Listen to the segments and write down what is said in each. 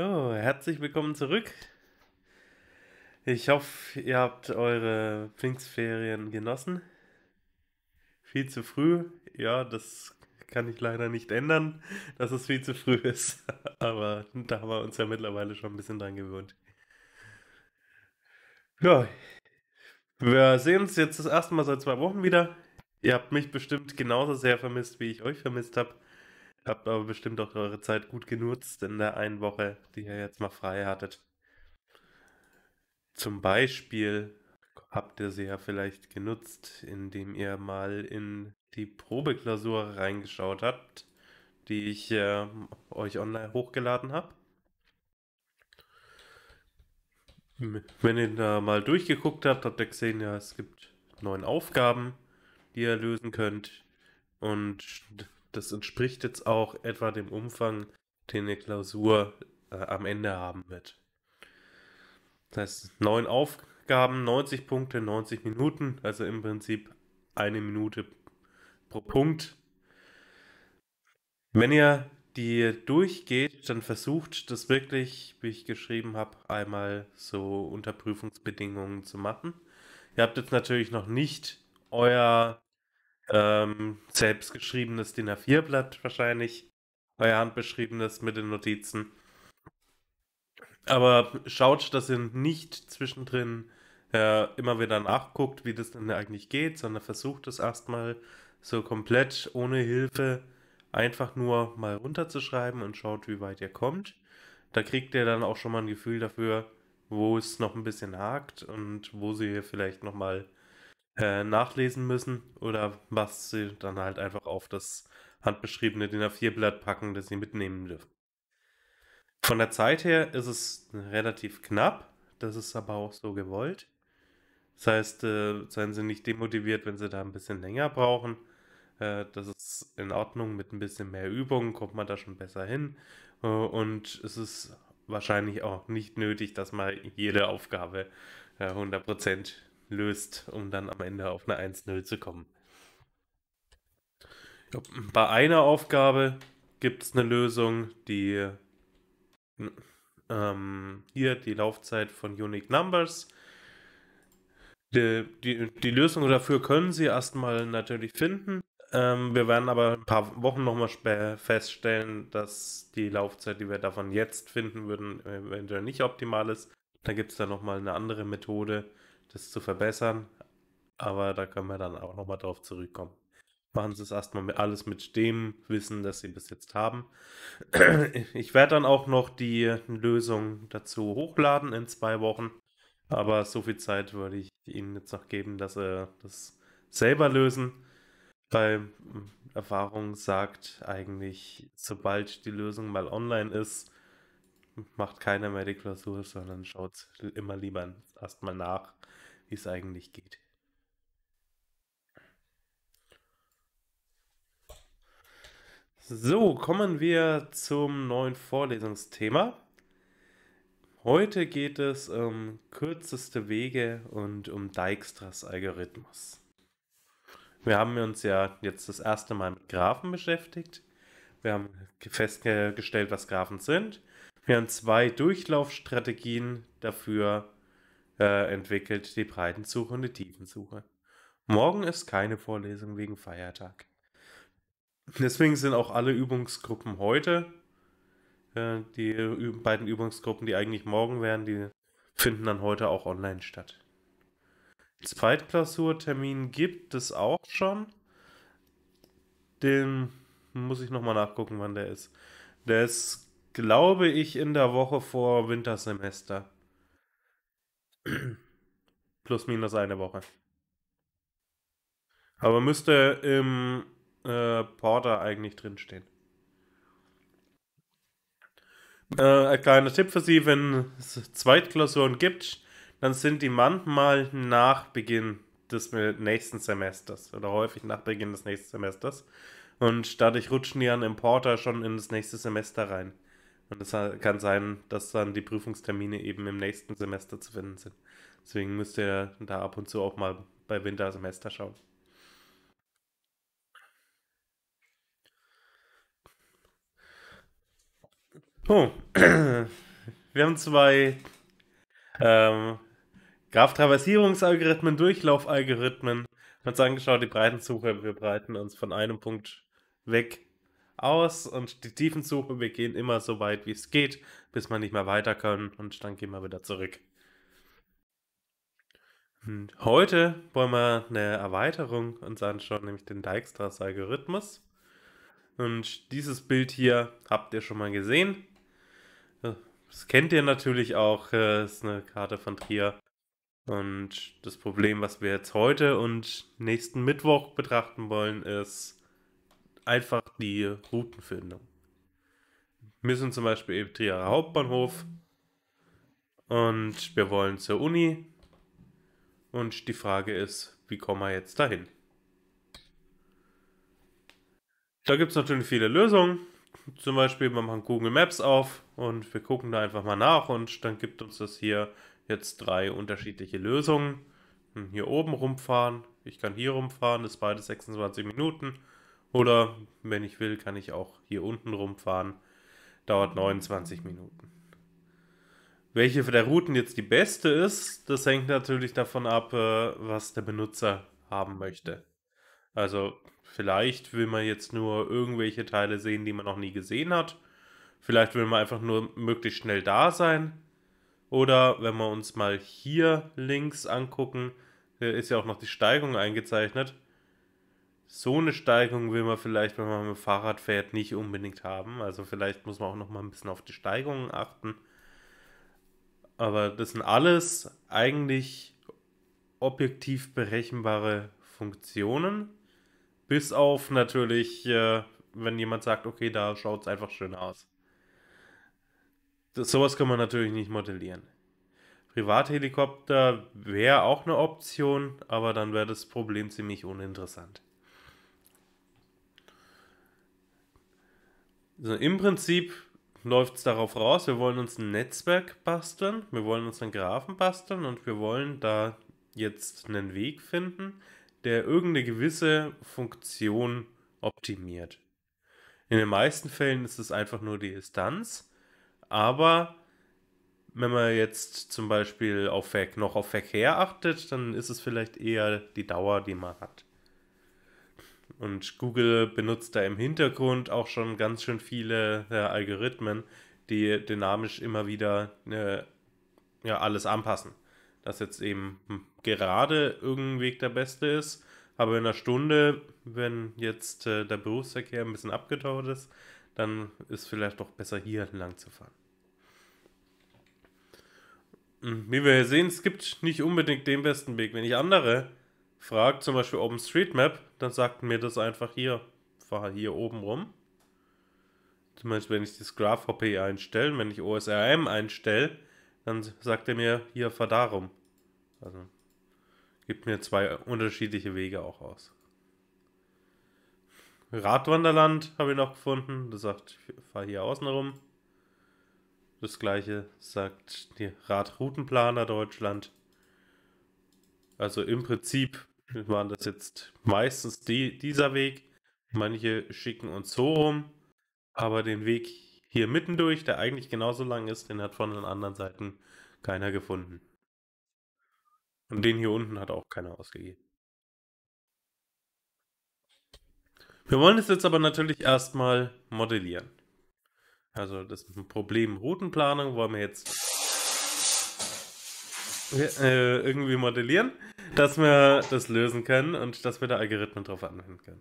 Oh, herzlich willkommen zurück. Ich hoffe, ihr habt eure Pfingstferien genossen. Viel zu früh. Ja, das kann ich leider nicht ändern, dass es viel zu früh ist. Aber da haben wir uns ja mittlerweile schon ein bisschen dran gewöhnt. Ja, wir sehen uns jetzt das erste Mal seit zwei Wochen wieder. Ihr habt mich bestimmt genauso sehr vermisst, wie ich euch vermisst habe. Habt aber bestimmt auch eure Zeit gut genutzt in der einen Woche, die ihr jetzt mal frei hattet. Zum Beispiel habt ihr sie ja vielleicht genutzt, indem ihr mal in die Probeklausur reingeschaut habt, die ich äh, euch online hochgeladen habe. Wenn ihr da mal durchgeguckt habt, habt ihr gesehen, ja, es gibt neun Aufgaben, die ihr lösen könnt. Und das entspricht jetzt auch etwa dem Umfang, den eine Klausur äh, am Ende haben wird. Das heißt, neun Aufgaben, 90 Punkte, 90 Minuten, also im Prinzip eine Minute pro Punkt. Wenn ihr die durchgeht, dann versucht das wirklich, wie ich geschrieben habe, einmal so unter Prüfungsbedingungen zu machen. Ihr habt jetzt natürlich noch nicht euer ähm, selbstgeschriebenes DIN A4-Blatt wahrscheinlich. Euer handbeschriebenes mit den Notizen. Aber schaut, dass ihr nicht zwischendrin äh, immer wieder nachguckt, wie das denn eigentlich geht, sondern versucht es erstmal so komplett ohne Hilfe einfach nur mal runterzuschreiben und schaut, wie weit ihr kommt. Da kriegt ihr dann auch schon mal ein Gefühl dafür, wo es noch ein bisschen hakt und wo sie hier vielleicht nochmal mal äh, nachlesen müssen oder was sie dann halt einfach auf das handbeschriebene DIN A4-Blatt packen, das sie mitnehmen dürfen. Von der Zeit her ist es relativ knapp, das ist aber auch so gewollt. Das heißt, äh, seien Sie nicht demotiviert, wenn Sie da ein bisschen länger brauchen. Äh, das ist in Ordnung, mit ein bisschen mehr Übung kommt man da schon besser hin. Äh, und es ist wahrscheinlich auch nicht nötig, dass man jede Aufgabe 100% äh, löst, um dann am Ende auf eine 1-0 zu kommen. Bei einer Aufgabe gibt es eine Lösung, die ähm, hier die Laufzeit von Unique Numbers. Die, die, die Lösung dafür können Sie erstmal natürlich finden. Ähm, wir werden aber ein paar Wochen nochmal feststellen, dass die Laufzeit, die wir davon jetzt finden würden, eventuell nicht optimal ist. Da gibt es dann nochmal eine andere Methode, das zu verbessern. Aber da können wir dann auch nochmal drauf zurückkommen. Machen Sie es erstmal alles mit dem Wissen, das Sie bis jetzt haben. Ich werde dann auch noch die Lösung dazu hochladen in zwei Wochen. Aber so viel Zeit würde ich Ihnen jetzt noch geben, dass Sie das selber lösen. Weil hm, Erfahrung sagt eigentlich, sobald die Lösung mal online ist, macht keiner mehr die Klausur, sondern schaut immer lieber erstmal nach, wie es eigentlich geht. So, kommen wir zum neuen Vorlesungsthema. Heute geht es um kürzeste Wege und um Dijkstras Algorithmus. Wir haben uns ja jetzt das erste Mal mit Graphen beschäftigt. Wir haben festgestellt, was Graphen sind. Wir haben zwei Durchlaufstrategien dafür äh, entwickelt, die Breitensuche und die Tiefensuche. Morgen ist keine Vorlesung wegen Feiertag. Deswegen sind auch alle Übungsgruppen heute, äh, die beiden Übungsgruppen, die eigentlich morgen wären, die finden dann heute auch online statt. Zweitklausurtermin gibt es auch schon. Den muss ich nochmal nachgucken, wann der ist. Der ist, glaube ich, in der Woche vor Wintersemester. Plus minus eine Woche. Aber müsste im äh, Porter eigentlich drinstehen. Äh, ein kleiner Tipp für Sie, wenn es Zweitklausuren gibt, dann sind die manchmal nach Beginn des nächsten Semesters oder häufig nach Beginn des nächsten Semesters. Und dadurch rutschen die an Importer schon ins nächste Semester rein. Und es kann sein, dass dann die Prüfungstermine eben im nächsten Semester zu finden sind. Deswegen müsst ihr da ab und zu auch mal bei Wintersemester schauen. Oh. Wir haben zwei ähm, Graph-Traversierungsalgorithmen, Durchlaufalgorithmen. Wir haben uns angeschaut, die Breitensuche. Wir breiten uns von einem Punkt weg aus und die Tiefensuche, wir gehen immer so weit, wie es geht, bis wir nicht mehr weiter können und dann gehen wir wieder zurück. Und hm. heute wollen wir eine Erweiterung uns anschauen, nämlich den Dijkstras Algorithmus. Und dieses Bild hier habt ihr schon mal gesehen. Das kennt ihr natürlich auch, äh, das ist eine Karte von Trier. Und das Problem, was wir jetzt heute und nächsten Mittwoch betrachten wollen, ist einfach die Routenfindung. Wir sind zum Beispiel im Trierer Hauptbahnhof und wir wollen zur Uni. Und die Frage ist, wie kommen wir jetzt dahin? Da gibt es natürlich viele Lösungen. Zum Beispiel, wir machen Google Maps auf und wir gucken da einfach mal nach und dann gibt uns das hier jetzt drei unterschiedliche Lösungen. Hier oben rumfahren, ich kann hier rumfahren, das ist beide 26 Minuten. Oder wenn ich will, kann ich auch hier unten rumfahren. Dauert 29 Minuten. Welche der Routen jetzt die beste ist, das hängt natürlich davon ab, äh, was der Benutzer haben möchte. Also vielleicht will man jetzt nur irgendwelche Teile sehen, die man noch nie gesehen hat. Vielleicht will man einfach nur möglichst schnell da sein. Oder wenn wir uns mal hier links angucken, äh, ist ja auch noch die Steigung eingezeichnet so eine Steigung will man vielleicht, wenn man mit dem Fahrrad fährt, nicht unbedingt haben. Also vielleicht muss man auch noch mal ein bisschen auf die Steigungen achten. Aber das sind alles eigentlich objektiv berechenbare Funktionen. Bis auf natürlich, äh, wenn jemand sagt, okay, da schaut es einfach schön aus. Das, sowas kann man natürlich nicht modellieren. Privathelikopter wäre auch eine Option, aber dann wäre das Problem ziemlich uninteressant. Also Im Prinzip läuft es darauf raus, wir wollen uns ein Netzwerk basteln, wir wollen uns einen Graphen basteln und wir wollen da jetzt einen Weg finden, der irgendeine gewisse Funktion optimiert. In den meisten Fällen ist es einfach nur die Instanz, aber wenn man jetzt zum Beispiel auf, noch auf Verkehr achtet, dann ist es vielleicht eher die Dauer, die man hat. Und Google benutzt da im Hintergrund auch schon ganz schön viele äh, Algorithmen, die dynamisch immer wieder äh, ja, alles anpassen. Dass jetzt eben gerade irgendein Weg der beste ist, aber in einer Stunde, wenn jetzt äh, der Berufsverkehr ein bisschen abgedauert ist, dann ist vielleicht doch besser hier lang zu fahren. Hm, wie wir hier sehen, es gibt nicht unbedingt den besten Weg. Wenn ich andere fragt, zum Beispiel OpenStreetMap, dann sagt mir das einfach hier. Fahr hier oben rum. Zum Beispiel, wenn ich das GraphVP einstelle, wenn ich OSRM einstelle, dann sagt er mir hier fahr da rum. Also gibt mir zwei unterschiedliche Wege auch aus. Radwanderland habe ich noch gefunden. Das sagt, fahr hier außen rum. Das gleiche sagt die Radroutenplaner Deutschland. Also im Prinzip waren das jetzt meistens die, dieser Weg. Manche schicken uns so rum, aber den Weg hier mittendurch, der eigentlich genauso lang ist, den hat von den anderen Seiten keiner gefunden. Und den hier unten hat auch keiner ausgegeben. Wir wollen es jetzt aber natürlich erstmal modellieren. Also das Problem Routenplanung wollen wir jetzt äh, irgendwie modellieren, dass wir das lösen können und dass wir da Algorithmen drauf anwenden können.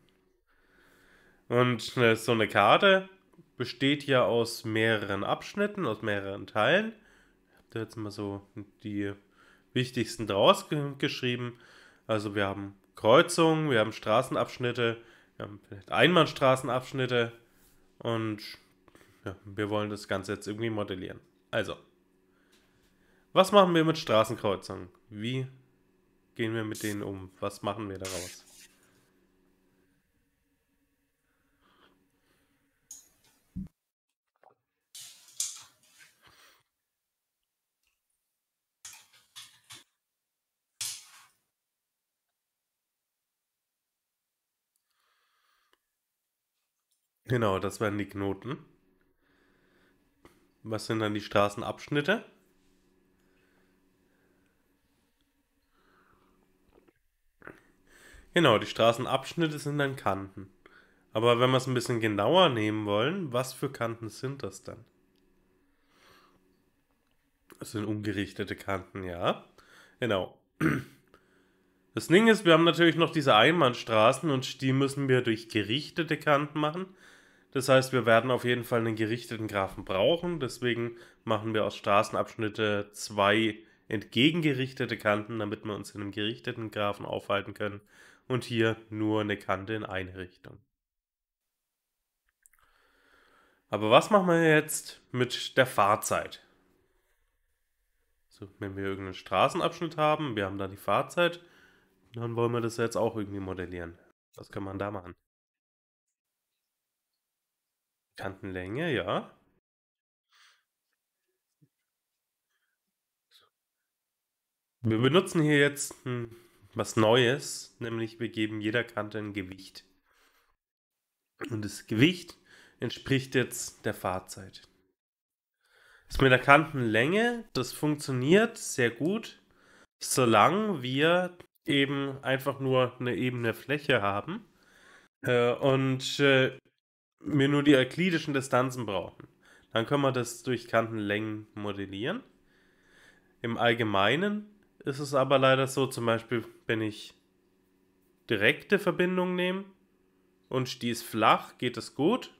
Und äh, so eine Karte besteht ja aus mehreren Abschnitten, aus mehreren Teilen. Ich habe da jetzt mal so die wichtigsten draus geschrieben. Also wir haben Kreuzungen, wir haben Straßenabschnitte, wir haben vielleicht Einbahnstraßenabschnitte und ja, wir wollen das Ganze jetzt irgendwie modellieren. Also, was machen wir mit Straßenkreuzungen? Wie gehen wir mit denen um? Was machen wir daraus? Genau, das wären die Knoten. Was sind dann die Straßenabschnitte? Genau, die Straßenabschnitte sind dann Kanten. Aber wenn wir es ein bisschen genauer nehmen wollen, was für Kanten sind das dann? Das sind ungerichtete Kanten, ja. Genau. Das Ding ist, wir haben natürlich noch diese Einbahnstraßen und die müssen wir durch gerichtete Kanten machen. Das heißt, wir werden auf jeden Fall einen gerichteten Graphen brauchen. Deswegen machen wir aus Straßenabschnitte zwei entgegengerichtete Kanten, damit wir uns in einem gerichteten Graphen aufhalten können und hier nur eine Kante in eine Richtung. Aber was machen wir jetzt mit der Fahrzeit? So, wenn wir irgendeinen Straßenabschnitt haben, wir haben da die Fahrzeit, dann wollen wir das jetzt auch irgendwie modellieren. Was kann man da machen? Kantenlänge, ja. Wir benutzen hier jetzt ein hm, was Neues, nämlich wir geben jeder Kante ein Gewicht. Und das Gewicht entspricht jetzt der Fahrzeit. Das mit der Kantenlänge, das funktioniert sehr gut, solange wir eben einfach nur eine ebene Fläche haben äh, und äh, wir nur die euklidischen Distanzen brauchen. Dann können wir das durch Kantenlängen modellieren. Im Allgemeinen ist es aber leider so, zum Beispiel, wenn ich direkte Verbindung nehme und die ist flach, geht es gut.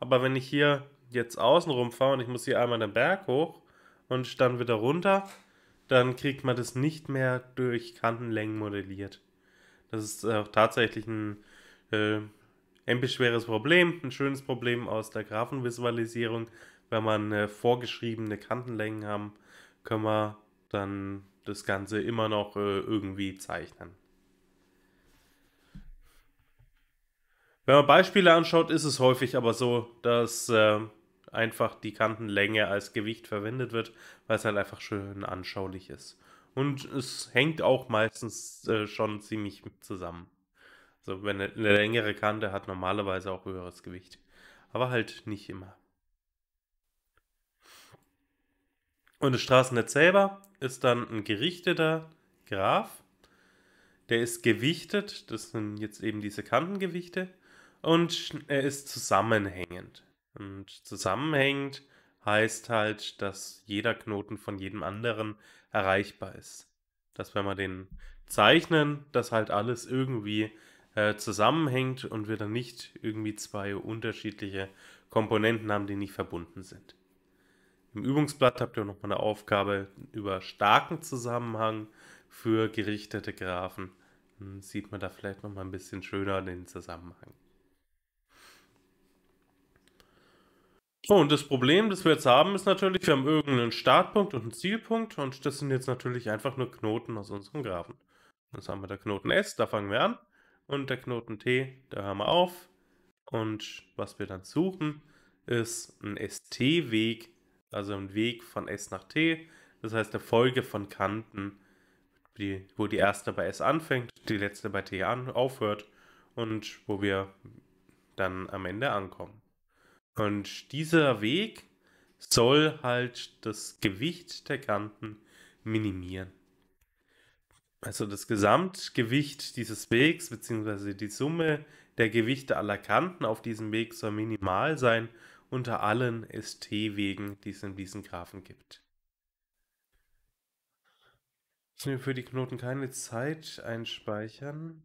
Aber wenn ich hier jetzt außen rumfahre und ich muss hier einmal den Berg hoch und dann wieder runter, dann kriegt man das nicht mehr durch Kantenlängen modelliert. Das ist äh, auch tatsächlich ein äh, episch schweres Problem, ein schönes Problem aus der Graphenvisualisierung. Wenn man äh, vorgeschriebene Kantenlängen haben, können wir dann das Ganze immer noch äh, irgendwie zeichnen. Wenn man Beispiele anschaut, ist es häufig aber so, dass äh, einfach die Kantenlänge als Gewicht verwendet wird, weil es halt einfach schön anschaulich ist. Und es hängt auch meistens äh, schon ziemlich zusammen. Also wenn eine längere Kante hat normalerweise auch höheres Gewicht. Aber halt nicht immer. Und das Straßennetz selber ist dann ein gerichteter Graph. Der ist gewichtet, das sind jetzt eben diese Kantengewichte. Und er ist zusammenhängend. Und zusammenhängend heißt halt, dass jeder Knoten von jedem anderen erreichbar ist. Dass wenn wir den zeichnen, dass halt alles irgendwie äh, zusammenhängt und wir dann nicht irgendwie zwei unterschiedliche Komponenten haben, die nicht verbunden sind. Im Übungsblatt habt ihr nochmal eine Aufgabe über starken Zusammenhang für gerichtete Graphen. Dann hm, sieht man da vielleicht nochmal ein bisschen schöner den Zusammenhang. So, und das Problem, das wir jetzt haben, ist natürlich, wir haben irgendeinen Startpunkt und einen Zielpunkt und das sind jetzt natürlich einfach nur Knoten aus unserem Graphen. Jetzt haben wir der Knoten S, da fangen wir an und der Knoten T, da hören wir auf. Und was wir dann suchen, ist ein ST-Weg also ein Weg von S nach T. Das heißt eine Folge von Kanten, die, wo die erste bei S anfängt, die letzte bei T an, aufhört und wo wir dann am Ende ankommen. Und dieser Weg soll halt das Gewicht der Kanten minimieren. Also das Gesamtgewicht dieses Wegs bzw. die Summe der Gewichte aller Kanten auf diesem Weg soll minimal sein unter allen ST-Wegen, die es in diesen Graphen gibt. Ich nehme für die Knoten keine Zeit einspeichern.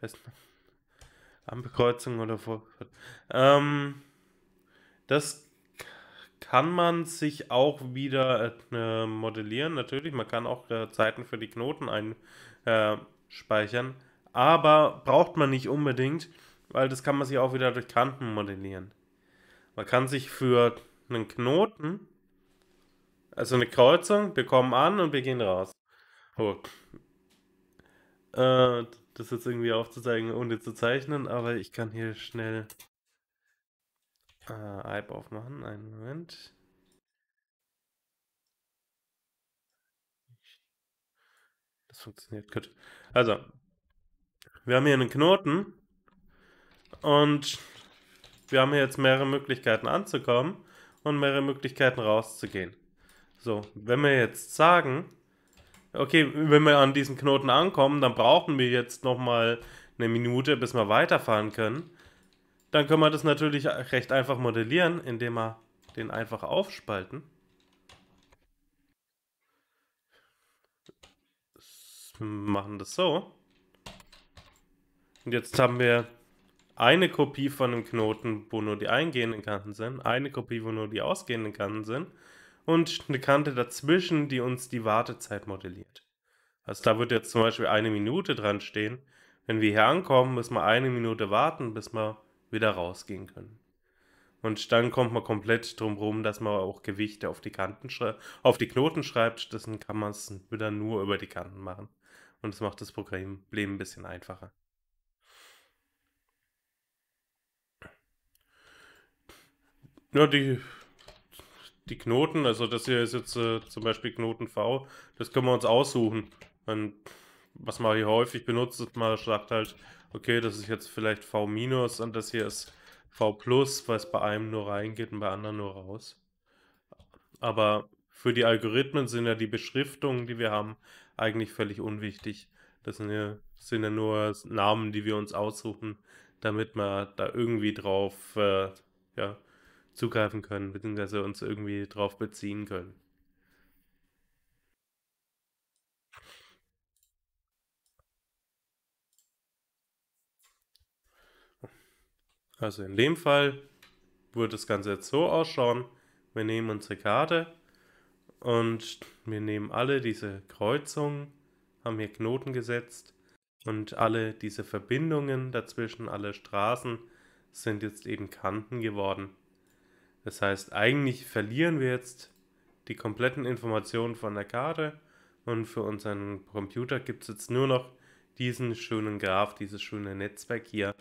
Das Ampelkreuzung oder vor. Ähm, das kann man sich auch wieder äh, modellieren, natürlich. Man kann auch äh, Zeiten für die Knoten einspeichern. Äh, aber braucht man nicht unbedingt, weil das kann man sich auch wieder durch Kanten modellieren. Man kann sich für einen Knoten, also eine Kreuzung, wir kommen an und wir gehen raus. Oh. Äh, das jetzt irgendwie aufzuzeigen, ohne zu zeichnen, aber ich kann hier schnell äh, Alp aufmachen. Einen Moment. Das funktioniert gut. Also, wir haben hier einen Knoten und wir haben jetzt mehrere Möglichkeiten anzukommen und mehrere Möglichkeiten rauszugehen. So, wenn wir jetzt sagen, okay, wenn wir an diesen Knoten ankommen, dann brauchen wir jetzt nochmal eine Minute, bis wir weiterfahren können. Dann können wir das natürlich recht einfach modellieren, indem wir den einfach aufspalten. Wir machen das so. Und jetzt haben wir eine Kopie von einem Knoten, wo nur die eingehenden Kanten sind, eine Kopie, wo nur die ausgehenden Kanten sind und eine Kante dazwischen, die uns die Wartezeit modelliert. Also da wird jetzt zum Beispiel eine Minute dran stehen. Wenn wir hier ankommen, müssen wir eine Minute warten, bis wir wieder rausgehen können. Und dann kommt man komplett drum rum, dass man auch Gewichte auf die Kanten auf die Knoten schreibt. Dessen kann man es wieder nur über die Kanten machen. Und das macht das Problem ein bisschen einfacher. Ja, die, die Knoten, also das hier ist jetzt äh, zum Beispiel Knoten V, das können wir uns aussuchen. Und was man hier häufig benutzt, man sagt halt, okay, das ist jetzt vielleicht V- und das hier ist V+, weil es bei einem nur reingeht und bei anderen nur raus. Aber für die Algorithmen sind ja die Beschriftungen, die wir haben, eigentlich völlig unwichtig. Das sind ja, sind ja nur Namen, die wir uns aussuchen, damit man da irgendwie drauf äh, ja, zugreifen können, beziehungsweise uns irgendwie drauf beziehen können. Also in dem Fall würde das Ganze jetzt so ausschauen. Wir nehmen unsere Karte und wir nehmen alle diese Kreuzungen, haben hier Knoten gesetzt und alle diese Verbindungen dazwischen, alle Straßen sind jetzt eben Kanten geworden. Das heißt, eigentlich verlieren wir jetzt die kompletten Informationen von der Karte und für unseren Computer gibt es jetzt nur noch diesen schönen Graph, dieses schöne Netzwerk hier,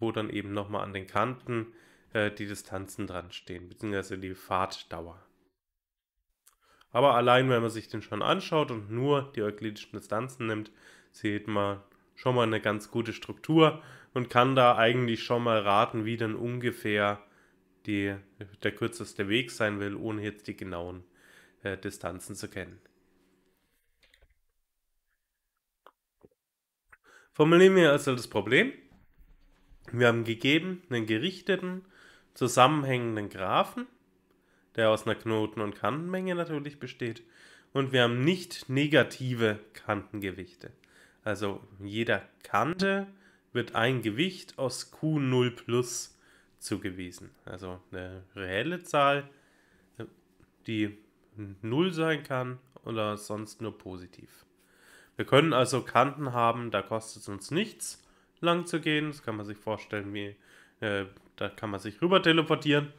wo dann eben nochmal an den Kanten äh, die Distanzen dran stehen, beziehungsweise die Fahrtdauer. Aber allein, wenn man sich den schon anschaut und nur die euklidischen Distanzen nimmt, sieht man schon mal eine ganz gute Struktur und kann da eigentlich schon mal raten, wie dann ungefähr die, der kürzeste Weg sein will, ohne jetzt die genauen äh, Distanzen zu kennen. Formulieren wir also das Problem. Wir haben gegeben einen gerichteten, zusammenhängenden Graphen, der aus einer Knoten- und Kantenmenge natürlich besteht. Und wir haben nicht negative Kantengewichte. Also jeder Kante wird ein Gewicht aus Q0 plus zugewiesen. Also eine reelle Zahl, die 0 sein kann oder sonst nur positiv. Wir können also Kanten haben, da kostet es uns nichts, lang zu gehen. Das kann man sich vorstellen, wie äh, da kann man sich rüber teleportieren.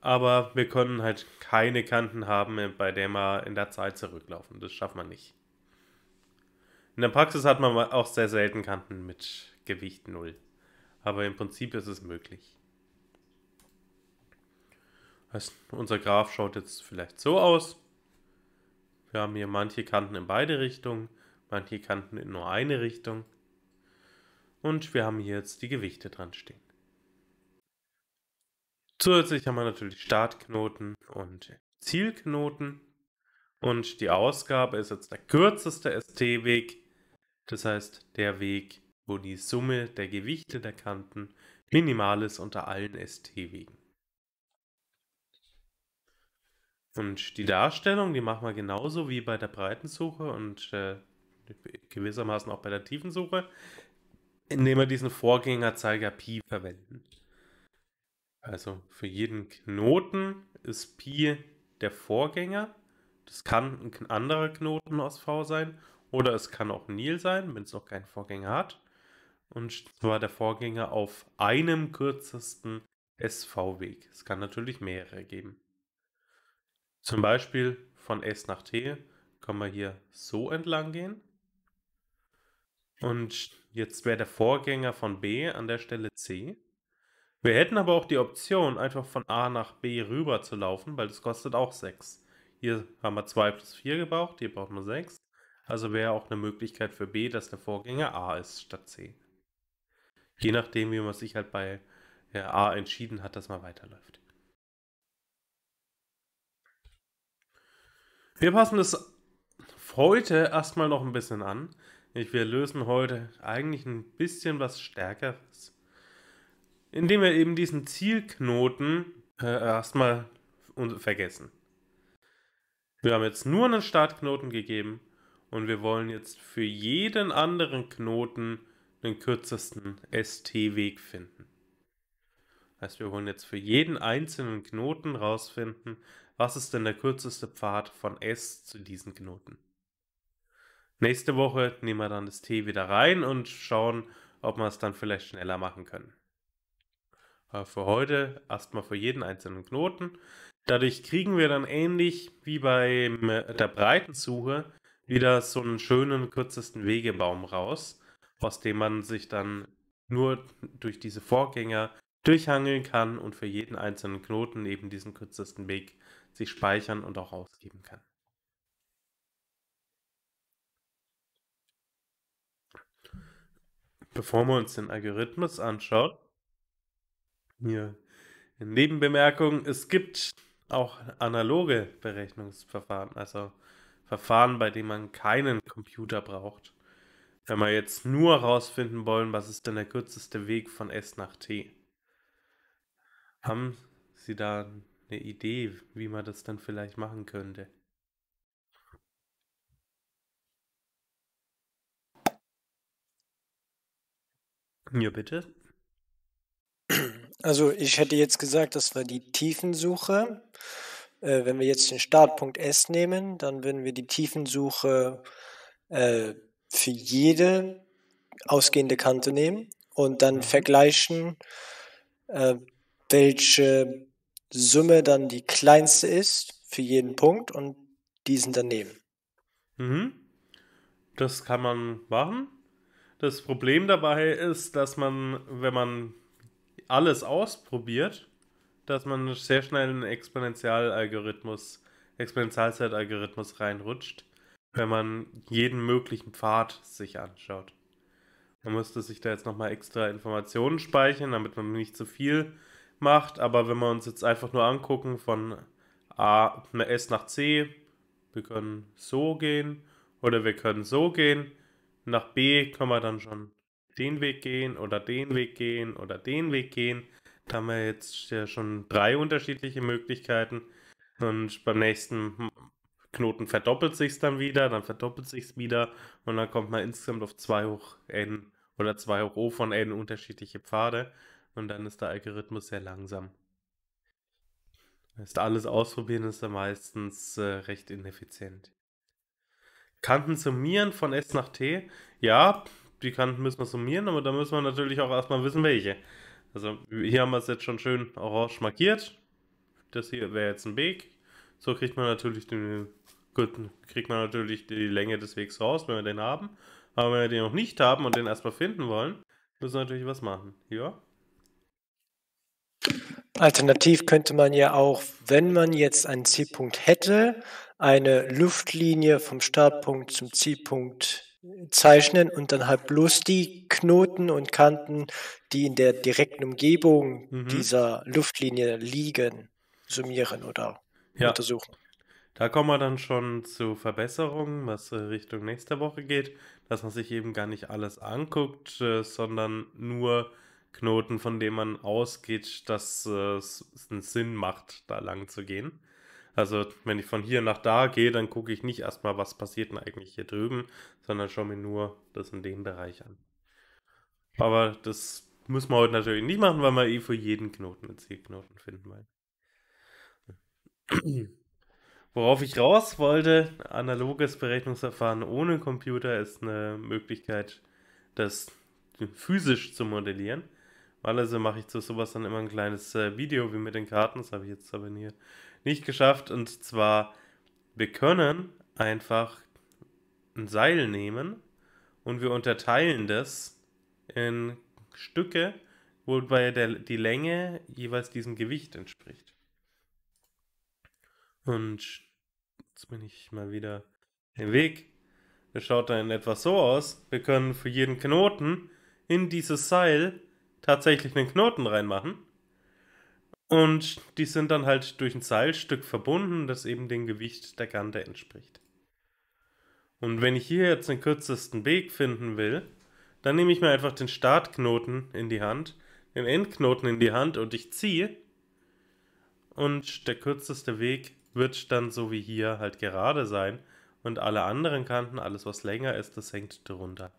Aber wir können halt keine Kanten haben, äh, bei der wir in der Zeit zurücklaufen. Das schafft man nicht. In der Praxis hat man auch sehr selten Kanten mit Gewicht 0 aber im Prinzip ist es möglich. Also unser Graph schaut jetzt vielleicht so aus. Wir haben hier manche Kanten in beide Richtungen, manche Kanten in nur eine Richtung. Und wir haben hier jetzt die Gewichte dran stehen. Zusätzlich haben wir natürlich Startknoten und Zielknoten. Und die Ausgabe ist jetzt der kürzeste ST-Weg. Das heißt, der Weg, wo die Summe der Gewichte der Kanten minimal ist unter allen ST-Wegen. Und die Darstellung, die machen wir genauso wie bei der Breitensuche und äh, gewissermaßen auch bei der Tiefensuche, indem wir diesen Vorgängerzeiger Pi verwenden. Also für jeden Knoten ist Pi der Vorgänger. Das kann ein anderer Knoten aus V sein oder es kann auch Nil sein, wenn es noch keinen Vorgänger hat und zwar der Vorgänger auf einem kürzesten SV-Weg. Es kann natürlich mehrere geben. Zum Beispiel von S nach T kann man hier so entlang gehen. Und jetzt wäre der Vorgänger von B an der Stelle C. Wir hätten aber auch die Option, einfach von A nach B rüber zu laufen, weil das kostet auch 6. Hier haben wir 2 plus 4 gebraucht, hier braucht man 6. Also wäre auch eine Möglichkeit für B, dass der Vorgänger A ist statt C je nachdem, wie man sich halt bei A entschieden hat, dass man weiterläuft. Wir passen das heute erstmal noch ein bisschen an. Wir lösen heute eigentlich ein bisschen was Stärkeres, indem wir eben diesen Zielknoten äh, erstmal vergessen. Wir haben jetzt nur einen Startknoten gegeben und wir wollen jetzt für jeden anderen Knoten den kürzesten ST-Weg finden. Das heißt, wir wollen jetzt für jeden einzelnen Knoten rausfinden, was ist denn der kürzeste Pfad von S zu diesen Knoten. Nächste Woche nehmen wir dann das T wieder rein und schauen, ob wir es dann vielleicht schneller machen können. Aber für heute erstmal für jeden einzelnen Knoten. Dadurch kriegen wir dann ähnlich wie bei äh, der Breitensuche wieder so einen schönen kürzesten Wegebaum raus aus dem man sich dann nur durch diese Vorgänger durchhangeln kann und für jeden einzelnen Knoten eben diesen kürzesten Weg sich speichern und auch ausgeben kann. Bevor wir uns den Algorithmus anschauen, hier Nebenbemerkung, es gibt auch analoge Berechnungsverfahren, also Verfahren, bei denen man keinen Computer braucht. Wenn wir jetzt nur herausfinden wollen, was ist denn der kürzeste Weg von S nach T? Haben Sie da eine Idee, wie man das dann vielleicht machen könnte? Ja, bitte. Also ich hätte jetzt gesagt, das war die Tiefensuche. Äh, wenn wir jetzt den Startpunkt S nehmen, dann würden wir die Tiefensuche äh, für jede ausgehende Kante nehmen und dann mhm. vergleichen, äh, welche Summe dann die kleinste ist für jeden Punkt und diesen dann nehmen. Mhm. Das kann man machen. Das Problem dabei ist, dass man, wenn man alles ausprobiert, dass man sehr schnell in einen Exponentialalgorithmus, Exponentialzeitalgorithmus reinrutscht, wenn man jeden möglichen Pfad sich anschaut. Man müsste sich da jetzt nochmal extra Informationen speichern, damit man nicht zu viel macht. Aber wenn wir uns jetzt einfach nur angucken von A, ne, S nach C, wir können so gehen oder wir können so gehen. Nach B können wir dann schon den Weg gehen oder den Weg gehen oder den Weg gehen. Da haben wir jetzt ja schon drei unterschiedliche Möglichkeiten. Und beim nächsten Knoten verdoppelt sich dann wieder, dann verdoppelt sich wieder und dann kommt man insgesamt auf 2 hoch n oder 2 hoch o von n unterschiedliche Pfade und dann ist der Algorithmus sehr langsam. Ist alles ausprobieren ist dann meistens äh, recht ineffizient. Kanten summieren von S nach T. Ja, die Kanten müssen wir summieren, aber da müssen wir natürlich auch erstmal wissen, welche. Also hier haben wir es jetzt schon schön orange markiert. Das hier wäre jetzt ein Weg. So kriegt man natürlich den Gut, kriegt man natürlich die Länge des Wegs raus, wenn wir den haben. Aber wenn wir den noch nicht haben und den erstmal finden wollen, müssen wir natürlich was machen. Ja. Alternativ könnte man ja auch, wenn man jetzt einen Zielpunkt hätte, eine Luftlinie vom Startpunkt zum Zielpunkt zeichnen und dann halt bloß die Knoten und Kanten, die in der direkten Umgebung mhm. dieser Luftlinie liegen, summieren oder ja. untersuchen. Da kommen wir dann schon zu Verbesserungen, was äh, Richtung nächste Woche geht, dass man sich eben gar nicht alles anguckt, äh, sondern nur Knoten, von denen man ausgeht, dass es äh, einen Sinn macht, da lang zu gehen. Also wenn ich von hier nach da gehe, dann gucke ich nicht erstmal, was passiert denn eigentlich hier drüben, sondern schaue mir nur das in dem Bereich an. Aber das müssen wir heute natürlich nicht machen, weil wir eh für jeden Knoten einen Zielknoten finden wollen. Worauf ich raus wollte, analoges Berechnungsverfahren ohne Computer ist eine Möglichkeit, das physisch zu modellieren. also mache ich zu sowas dann immer ein kleines äh, Video wie mit den Karten, das habe ich jetzt aber hier nicht geschafft. Und zwar, wir können einfach ein Seil nehmen und wir unterteilen das in Stücke, wobei der, die Länge jeweils diesem Gewicht entspricht. Und jetzt bin ich mal wieder im Weg. Das schaut dann etwas so aus. Wir können für jeden Knoten in dieses Seil tatsächlich einen Knoten reinmachen. Und die sind dann halt durch ein Seilstück verbunden, das eben dem Gewicht der Kante entspricht. Und wenn ich hier jetzt den kürzesten Weg finden will, dann nehme ich mir einfach den Startknoten in die Hand, den Endknoten in die Hand und ich ziehe. Und der kürzeste Weg wird dann so wie hier halt gerade sein und alle anderen Kanten, alles was länger ist, das hängt drunter.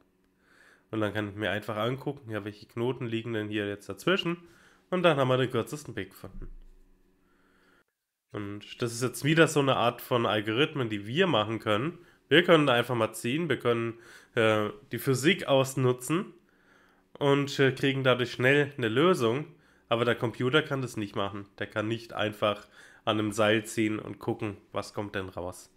Und dann kann ich mir einfach angucken, ja, welche Knoten liegen denn hier jetzt dazwischen und dann haben wir den kürzesten Weg gefunden. Und das ist jetzt wieder so eine Art von Algorithmen, die wir machen können. Wir können einfach mal ziehen, wir können äh, die Physik ausnutzen und äh, kriegen dadurch schnell eine Lösung. Aber der Computer kann das nicht machen. Der kann nicht einfach an einem Seil ziehen und gucken, was kommt denn raus.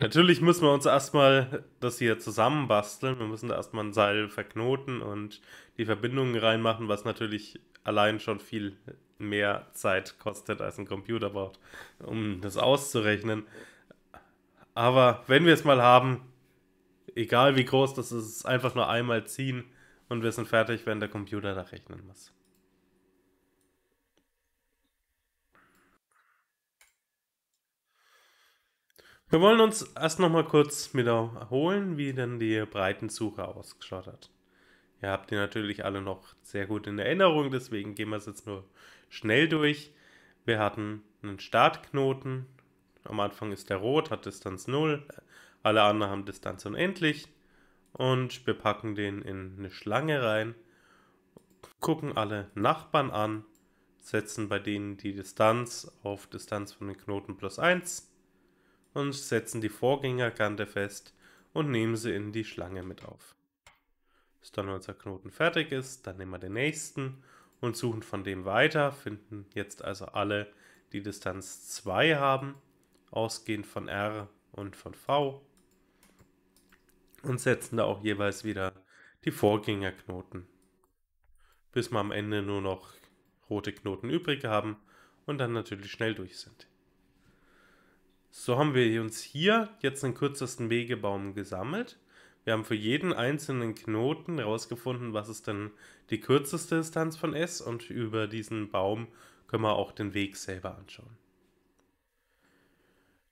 Natürlich müssen wir uns erstmal das hier zusammenbasteln. Wir müssen da erstmal ein Seil verknoten und die Verbindungen reinmachen, was natürlich allein schon viel mehr Zeit kostet, als ein Computer braucht, um das auszurechnen. Aber wenn wir es mal haben, egal wie groß das ist, einfach nur einmal ziehen und wir sind fertig, wenn der Computer da rechnen muss. Wir wollen uns erst nochmal kurz wiederholen, wie denn die Breitensuche ausgeschaut hat. Ihr habt die natürlich alle noch sehr gut in Erinnerung, deswegen gehen wir es jetzt nur schnell durch. Wir hatten einen Startknoten, am Anfang ist der rot, hat Distanz 0, alle anderen haben Distanz unendlich und wir packen den in eine Schlange rein, gucken alle Nachbarn an, setzen bei denen die Distanz auf Distanz von den Knoten plus 1 und setzen die Vorgängerkante fest und nehmen sie in die Schlange mit auf. Bis dann unser Knoten fertig ist, dann nehmen wir den nächsten und suchen von dem weiter, finden jetzt also alle, die Distanz 2 haben, ausgehend von R und von V und setzen da auch jeweils wieder die Vorgängerknoten, bis wir am Ende nur noch rote Knoten übrig haben und dann natürlich schnell durch sind. So haben wir uns hier jetzt den kürzesten Wegebaum gesammelt. Wir haben für jeden einzelnen Knoten herausgefunden, was ist denn die kürzeste Distanz von S und über diesen Baum können wir auch den Weg selber anschauen.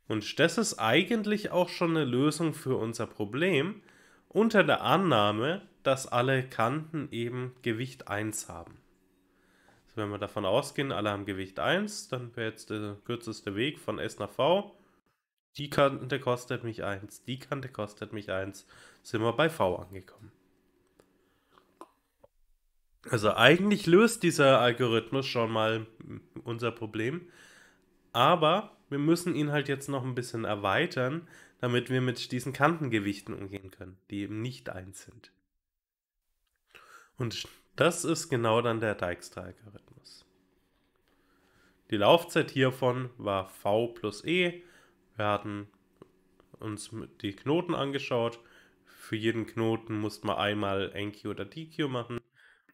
Und das ist eigentlich auch schon eine Lösung für unser Problem unter der Annahme, dass alle Kanten eben Gewicht 1 haben. Also wenn wir davon ausgehen, alle haben Gewicht 1, dann wäre jetzt der kürzeste Weg von S nach V die Kante kostet mich eins. Die Kante kostet mich eins. Sind wir bei V angekommen. Also eigentlich löst dieser Algorithmus schon mal unser Problem. Aber wir müssen ihn halt jetzt noch ein bisschen erweitern, damit wir mit diesen Kantengewichten umgehen können, die eben nicht eins sind. Und das ist genau dann der Dijkstra-Algorithmus. Die Laufzeit hiervon war v plus e wir hatten uns die Knoten angeschaut. Für jeden Knoten musste man einmal NQ oder DQ machen.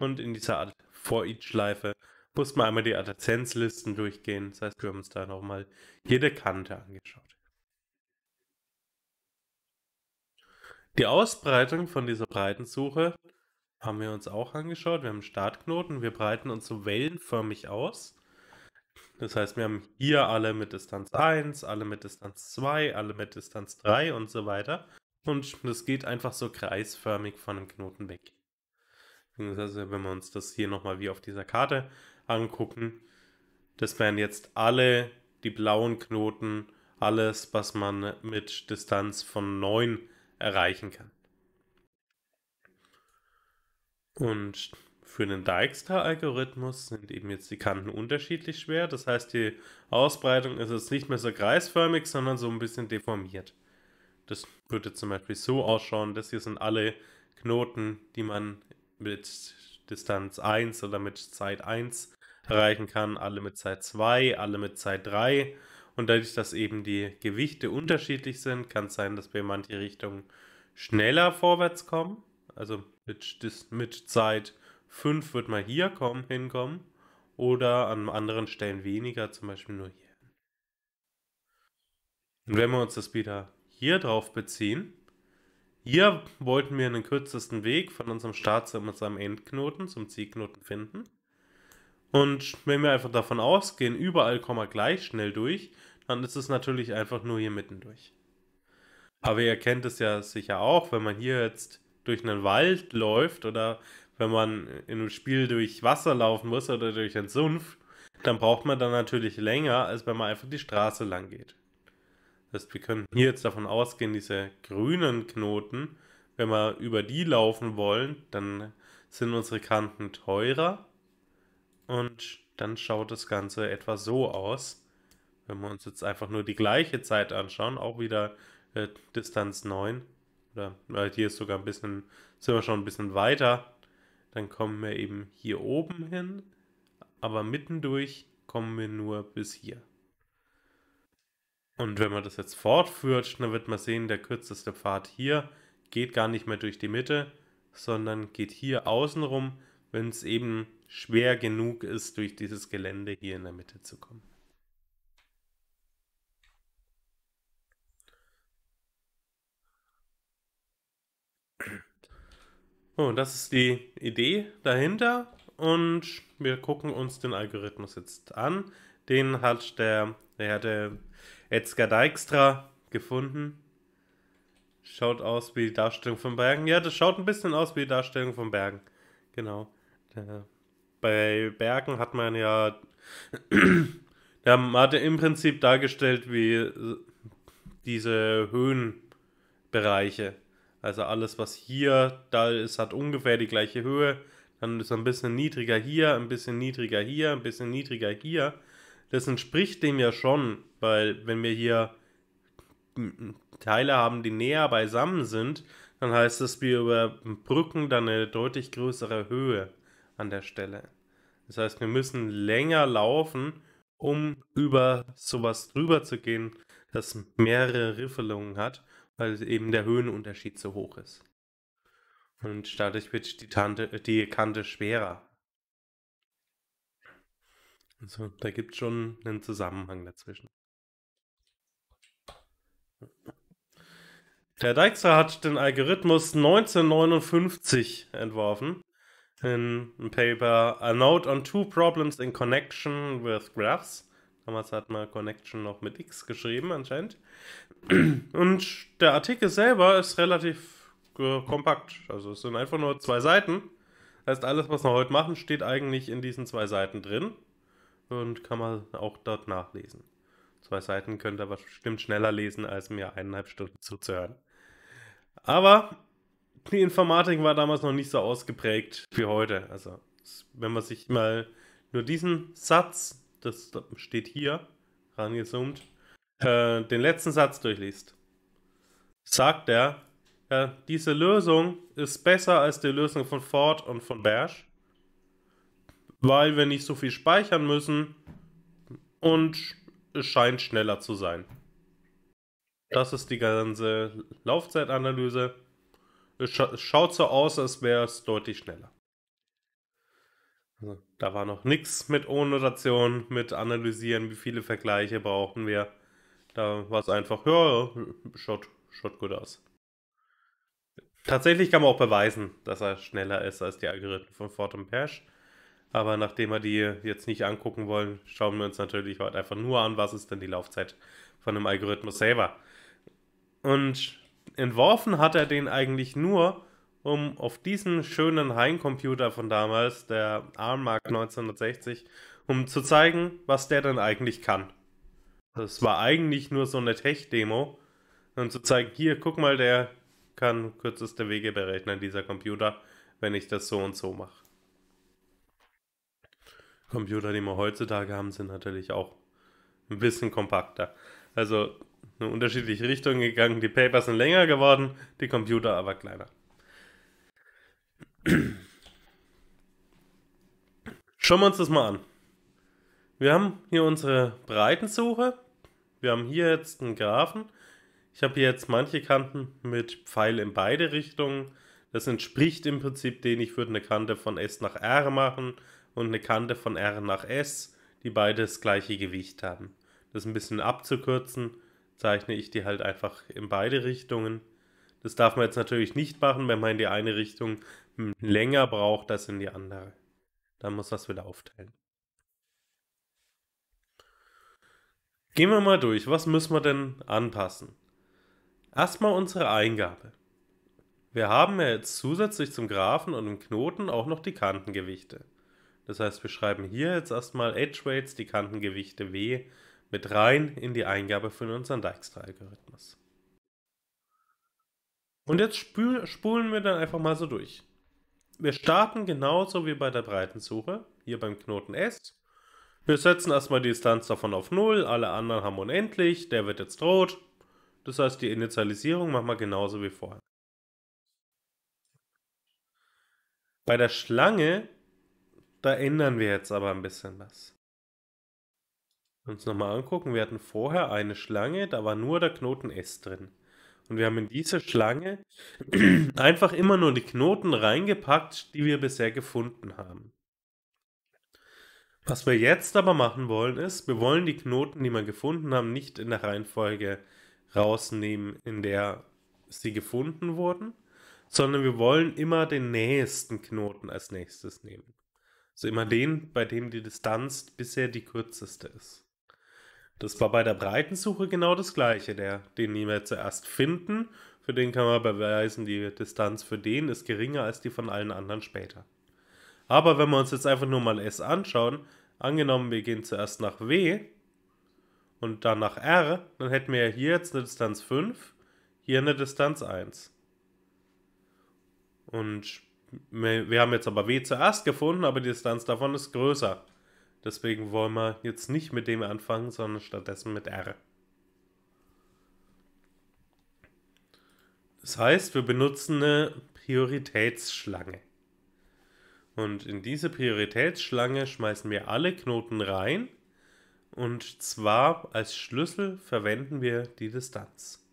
Und in dieser Art For-Each-Schleife mussten wir einmal die Adjazenzlisten durchgehen. Das heißt, wir haben uns da nochmal jede Kante angeschaut. Die Ausbreitung von dieser Breitensuche haben wir uns auch angeschaut. Wir haben Startknoten. Wir breiten uns so wellenförmig aus. Das heißt, wir haben hier alle mit Distanz 1, alle mit Distanz 2, alle mit Distanz 3 und so weiter. Und das geht einfach so kreisförmig von dem Knoten weg. Also, wenn wir uns das hier nochmal wie auf dieser Karte angucken, das wären jetzt alle die blauen Knoten, alles, was man mit Distanz von 9 erreichen kann. Und für einen Dijkstra-Algorithmus sind eben jetzt die Kanten unterschiedlich schwer. Das heißt, die Ausbreitung ist jetzt nicht mehr so kreisförmig, sondern so ein bisschen deformiert. Das würde zum Beispiel so ausschauen, das hier sind alle Knoten, die man mit Distanz 1 oder mit Zeit 1 erreichen kann, alle mit Zeit 2, alle mit Zeit 3. Und dadurch, dass eben die Gewichte unterschiedlich sind, kann es sein, dass wir in manche Richtungen schneller vorwärts kommen. Also mit, mit Zeit fünf wird mal hier kommen, hinkommen oder an anderen Stellen weniger, zum Beispiel nur hier. Und wenn wir uns das wieder hier drauf beziehen, hier wollten wir einen kürzesten Weg von unserem Start zu unserem Endknoten, zum Zielknoten finden. Und wenn wir einfach davon ausgehen, überall kommen wir gleich schnell durch, dann ist es natürlich einfach nur hier mitten durch. Aber ihr kennt es ja sicher auch, wenn man hier jetzt durch einen Wald läuft oder wenn man in einem Spiel durch Wasser laufen muss oder durch einen Sumpf, dann braucht man dann natürlich länger, als wenn man einfach die Straße lang geht. Das heißt, wir können hier jetzt davon ausgehen, diese grünen Knoten, wenn wir über die laufen wollen, dann sind unsere Kanten teurer und dann schaut das Ganze etwa so aus. Wenn wir uns jetzt einfach nur die gleiche Zeit anschauen, auch wieder äh, Distanz 9, oder äh, hier ist sogar ein bisschen, sind wir schon ein bisschen weiter, dann kommen wir eben hier oben hin, aber mittendurch kommen wir nur bis hier. Und wenn man das jetzt fortführt, dann wird man sehen, der kürzeste Pfad hier geht gar nicht mehr durch die Mitte, sondern geht hier außenrum, wenn es eben schwer genug ist, durch dieses Gelände hier in der Mitte zu kommen. Oh, das ist die Idee dahinter und wir gucken uns den Algorithmus jetzt an. Den hat der, der hat der äh, Edgar Dijkstra gefunden. Schaut aus wie die Darstellung von Bergen. Ja, das schaut ein bisschen aus wie die Darstellung von Bergen. Genau. Bei Bergen hat man ja, ja man hat im Prinzip dargestellt wie äh, diese Höhenbereiche also alles, was hier da ist, hat ungefähr die gleiche Höhe. Dann ist ein bisschen niedriger hier, ein bisschen niedriger hier, ein bisschen niedriger hier. Das entspricht dem ja schon, weil wenn wir hier Teile haben, die näher beisammen sind, dann heißt das, wir über Brücken dann eine deutlich größere Höhe an der Stelle. Das heißt, wir müssen länger laufen, um über sowas drüber zu gehen, das mehrere Riffelungen hat weil eben der Höhenunterschied so hoch ist. Und dadurch wird die, Tante, die Kante schwerer. Also da gibt es schon einen Zusammenhang dazwischen. Der Dijkstra hat den Algorithmus 1959 entworfen in einem Paper A Note on Two Problems in Connection with Graphs. Damals hat man Connection noch mit X geschrieben anscheinend. Und der Artikel selber ist relativ äh, kompakt. Also es sind einfach nur zwei Seiten. Das heißt, alles, was wir heute machen, steht eigentlich in diesen zwei Seiten drin. Und kann man auch dort nachlesen. Zwei Seiten könnt ihr aber bestimmt schneller lesen, als mir eineinhalb Stunden zuzuhören. Aber die Informatik war damals noch nicht so ausgeprägt wie heute. Also, wenn man sich mal nur diesen Satz das steht hier, rangezoomt, äh, den letzten Satz durchliest, sagt er, äh, diese Lösung ist besser als die Lösung von Ford und von Bash, weil wir nicht so viel speichern müssen und es scheint schneller zu sein. Das ist die ganze Laufzeitanalyse. Es scha schaut so aus, als wäre es deutlich schneller. Da war noch nichts mit ohne notation mit analysieren, wie viele Vergleiche brauchen wir. Da war es einfach, ja, schaut, schaut gut aus. Tatsächlich kann man auch beweisen, dass er schneller ist als die Algorithmen von Ford und Persch. Aber nachdem wir die jetzt nicht angucken wollen, schauen wir uns natürlich heute einfach nur an, was ist denn die Laufzeit von dem Algorithmus selber. Und entworfen hat er den eigentlich nur, um auf diesen schönen Heimcomputer von damals, der ARM Mark 1960, um zu zeigen, was der denn eigentlich kann. Das war eigentlich nur so eine Tech-Demo, um zu zeigen, hier, guck mal, der kann kürzeste Wege berechnen, dieser Computer, wenn ich das so und so mache. Computer, die wir heutzutage haben, sind natürlich auch ein bisschen kompakter. Also eine unterschiedliche Richtung gegangen, die Papers sind länger geworden, die Computer aber kleiner. Schauen wir uns das mal an. Wir haben hier unsere Breitensuche. Wir haben hier jetzt einen Graphen. Ich habe hier jetzt manche Kanten mit Pfeil in beide Richtungen. Das entspricht im Prinzip den, ich würde eine Kante von S nach R machen und eine Kante von R nach S, die beide das gleiche Gewicht haben. Das ein bisschen abzukürzen, zeichne ich die halt einfach in beide Richtungen. Das darf man jetzt natürlich nicht machen, wenn man in die eine Richtung länger braucht das in die andere. Dann muss das wieder aufteilen. Gehen wir mal durch. Was müssen wir denn anpassen? Erstmal unsere Eingabe. Wir haben ja jetzt zusätzlich zum Graphen und dem Knoten auch noch die Kantengewichte. Das heißt, wir schreiben hier jetzt erstmal Edge Weights, die Kantengewichte W, mit rein in die Eingabe für unseren Dijkstra-Algorithmus. Und jetzt spulen wir dann einfach mal so durch wir starten genauso wie bei der Breitensuche, hier beim Knoten S. Wir setzen erstmal die Distanz davon auf 0, alle anderen haben unendlich, der wird jetzt rot. Das heißt, die Initialisierung machen wir genauso wie vorher. Bei der Schlange, da ändern wir jetzt aber ein bisschen was. Uns nochmal angucken, wir hatten vorher eine Schlange, da war nur der Knoten S drin. Und wir haben in diese Schlange einfach immer nur die Knoten reingepackt, die wir bisher gefunden haben. Was wir jetzt aber machen wollen ist, wir wollen die Knoten, die wir gefunden haben, nicht in der Reihenfolge rausnehmen, in der sie gefunden wurden, sondern wir wollen immer den nächsten Knoten als nächstes nehmen. Also immer den, bei dem die Distanz bisher die kürzeste ist. Das war bei der Breitensuche genau das gleiche. Der, den nehmen wir zuerst finden, für den kann man beweisen, die Distanz für den ist geringer als die von allen anderen später. Aber wenn wir uns jetzt einfach nur mal S anschauen, angenommen wir gehen zuerst nach W und dann nach R, dann hätten wir hier jetzt eine Distanz 5, hier eine Distanz 1. Und wir haben jetzt aber W zuerst gefunden, aber die Distanz davon ist größer. Deswegen wollen wir jetzt nicht mit dem anfangen, sondern stattdessen mit R. Das heißt, wir benutzen eine Prioritätsschlange. Und in diese Prioritätsschlange schmeißen wir alle Knoten rein. Und zwar als Schlüssel verwenden wir die Distanz.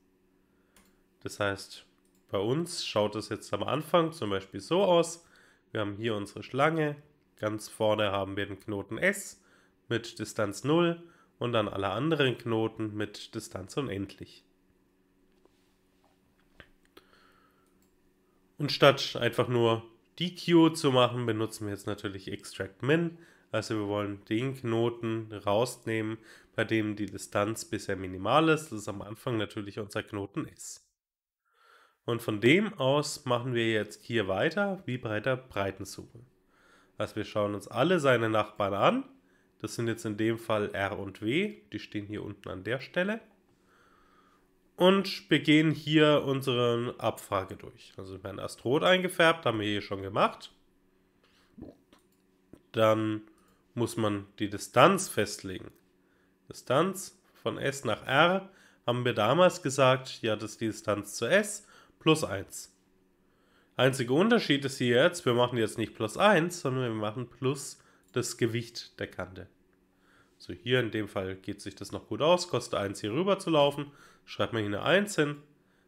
Das heißt, bei uns schaut es jetzt am Anfang zum Beispiel so aus. Wir haben hier unsere Schlange, Ganz vorne haben wir den Knoten S mit Distanz 0 und dann alle anderen Knoten mit Distanz unendlich. Und statt einfach nur DQ zu machen, benutzen wir jetzt natürlich Extract Min. Also wir wollen den Knoten rausnehmen, bei dem die Distanz bisher minimal ist. Das ist am Anfang natürlich unser Knoten S. Und von dem aus machen wir jetzt hier weiter wie bei der Breitensuche heißt, also wir schauen uns alle seine Nachbarn an. Das sind jetzt in dem Fall R und W. Die stehen hier unten an der Stelle. Und begehen hier unsere Abfrage durch. Also wir werden erst rot eingefärbt, haben wir hier schon gemacht. Dann muss man die Distanz festlegen. Distanz von S nach R haben wir damals gesagt, ja, das ist die Distanz zu S plus 1. Einziger Unterschied ist hier jetzt, wir machen jetzt nicht plus 1, sondern wir machen plus das Gewicht der Kante. So hier in dem Fall geht sich das noch gut aus, kostet 1 hier rüber zu laufen, schreibt man hier eine 1 hin.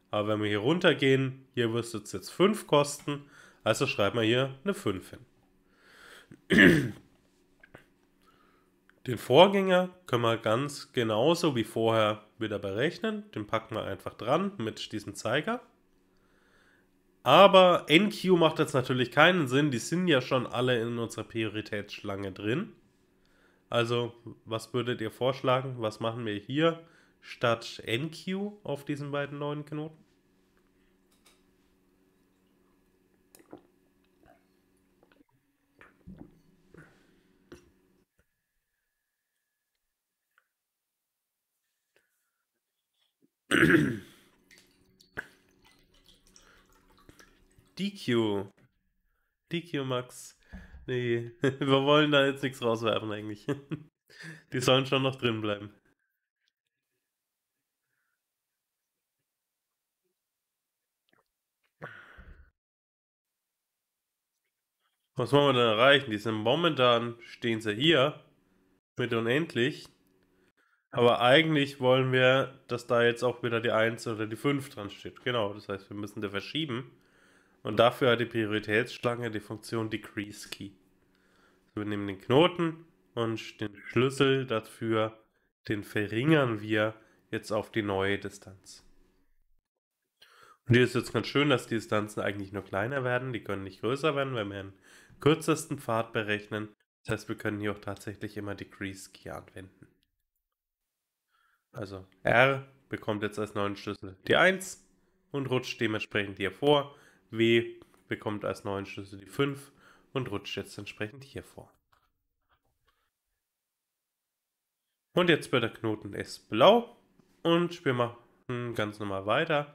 Aber wenn wir hier runter gehen, hier wirst es jetzt 5 kosten, also schreibt man hier eine 5 hin. Den Vorgänger können wir ganz genauso wie vorher wieder berechnen. Den packen wir einfach dran mit diesem Zeiger. Aber NQ macht jetzt natürlich keinen Sinn. Die sind ja schon alle in unserer Prioritätsschlange drin. Also, was würdet ihr vorschlagen? Was machen wir hier statt NQ auf diesen beiden neuen Knoten? DQ. DQ Max. Nee, wir wollen da jetzt nichts rauswerfen eigentlich. Die sollen schon noch drin bleiben. Was wollen wir denn erreichen? Die sind momentan, stehen sie hier mit unendlich. Aber eigentlich wollen wir, dass da jetzt auch wieder die 1 oder die 5 dran steht. Genau, das heißt, wir müssen da verschieben. Und dafür hat die Prioritätsschlange die Funktion Decrease Key. wir nehmen den Knoten und den Schlüssel dafür, den verringern wir jetzt auf die neue Distanz. Und hier ist jetzt ganz schön, dass die Distanzen eigentlich nur kleiner werden. Die können nicht größer werden, wenn wir einen kürzesten Pfad berechnen. Das heißt, wir können hier auch tatsächlich immer Decrease Key anwenden. Also R bekommt jetzt als neuen Schlüssel die 1 und rutscht dementsprechend hier vor. W bekommt als neuen Schlüssel die 5 und rutscht jetzt entsprechend hier vor. Und jetzt wird der Knoten S blau und wir machen ganz normal weiter.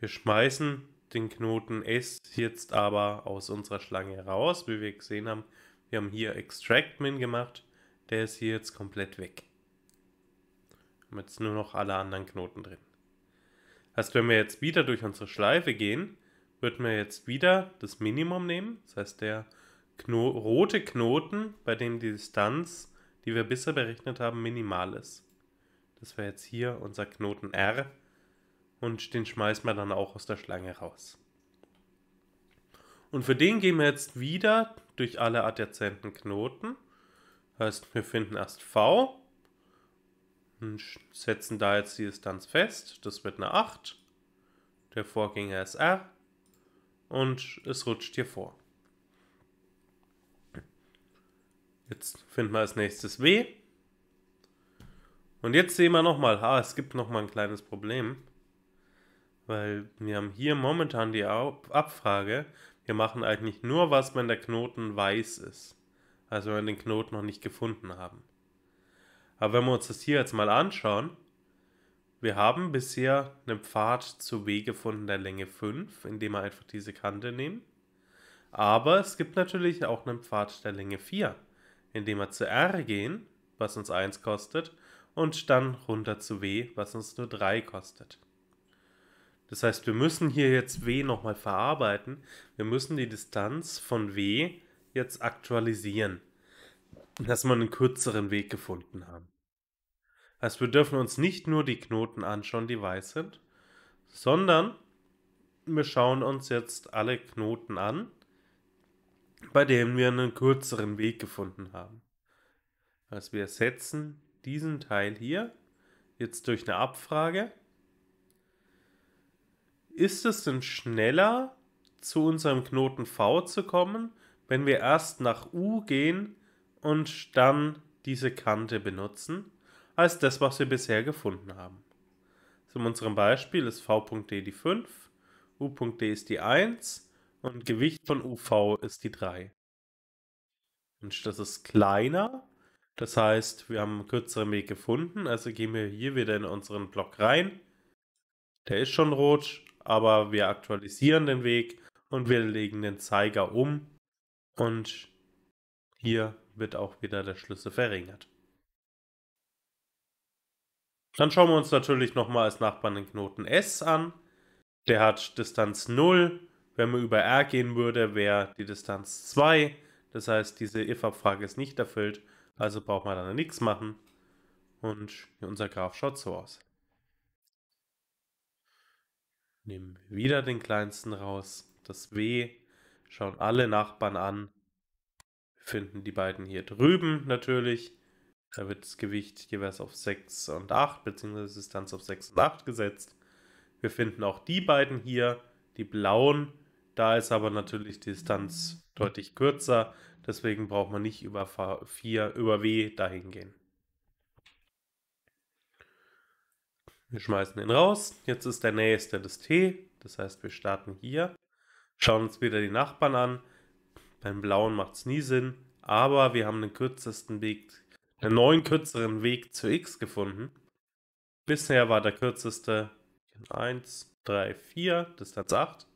Wir schmeißen den Knoten S jetzt aber aus unserer Schlange raus, wie wir gesehen haben. Wir haben hier Extract Min gemacht, der ist hier jetzt komplett weg. Wir haben jetzt nur noch alle anderen Knoten drin. Das heißt, wenn wir jetzt wieder durch unsere Schleife gehen, würden wir jetzt wieder das Minimum nehmen. Das heißt, der Kno rote Knoten, bei dem die Distanz, die wir bisher berechnet haben, minimal ist. Das wäre jetzt hier unser Knoten R und den schmeißen wir dann auch aus der Schlange raus. Und für den gehen wir jetzt wieder durch alle adjazenten Knoten. Das Heißt, wir finden erst V und setzen da jetzt die Distanz fest. Das wird eine 8. Der Vorgänger ist R und es rutscht dir vor. Jetzt finden wir als nächstes W. Und jetzt sehen wir nochmal, ah, es gibt nochmal ein kleines Problem. Weil wir haben hier momentan die Abfrage, wir machen eigentlich nur was, wenn der Knoten weiß ist. Also wenn wir den Knoten noch nicht gefunden haben. Aber wenn wir uns das hier jetzt mal anschauen, wir haben bisher einen Pfad zu W gefunden der Länge 5, indem wir einfach diese Kante nehmen. Aber es gibt natürlich auch einen Pfad der Länge 4, indem wir zu R gehen, was uns 1 kostet, und dann runter zu W, was uns nur 3 kostet. Das heißt, wir müssen hier jetzt W nochmal verarbeiten. Wir müssen die Distanz von W jetzt aktualisieren, dass wir einen kürzeren Weg gefunden haben. Also wir dürfen uns nicht nur die Knoten anschauen, die weiß sind, sondern wir schauen uns jetzt alle Knoten an, bei denen wir einen kürzeren Weg gefunden haben. Also wir ersetzen diesen Teil hier jetzt durch eine Abfrage. Ist es denn schneller, zu unserem Knoten V zu kommen, wenn wir erst nach U gehen und dann diese Kante benutzen? als das, was wir bisher gefunden haben. Also in unserem Beispiel ist v.d die 5, u.d ist die 1 und Gewicht von uv ist die 3. Und das ist kleiner, das heißt, wir haben einen kürzeren Weg gefunden, also gehen wir hier wieder in unseren Block rein. Der ist schon rot, aber wir aktualisieren den Weg und wir legen den Zeiger um und hier wird auch wieder der Schlüssel verringert. Dann schauen wir uns natürlich nochmal als Nachbarn den Knoten S an. Der hat Distanz 0. Wenn man über R gehen würde, wäre die Distanz 2. Das heißt, diese if-Abfrage ist nicht erfüllt, also braucht man dann nichts machen. Und unser Graph schaut so aus. Nehmen wieder den kleinsten raus, das W, schauen alle Nachbarn an, finden die beiden hier drüben natürlich da wird das Gewicht jeweils auf 6 und 8, beziehungsweise Distanz auf 6 und 8 gesetzt. Wir finden auch die beiden hier, die blauen. Da ist aber natürlich die Distanz deutlich kürzer. Deswegen braucht man nicht über 4, über W dahin gehen. Wir schmeißen den raus. Jetzt ist der nächste das T. Das heißt, wir starten hier, schauen uns wieder die Nachbarn an. Beim blauen macht es nie Sinn, aber wir haben den kürzesten Weg einen neuen, kürzeren Weg zu X gefunden. Bisher war der kürzeste 1, 3, 4, Distanz 8.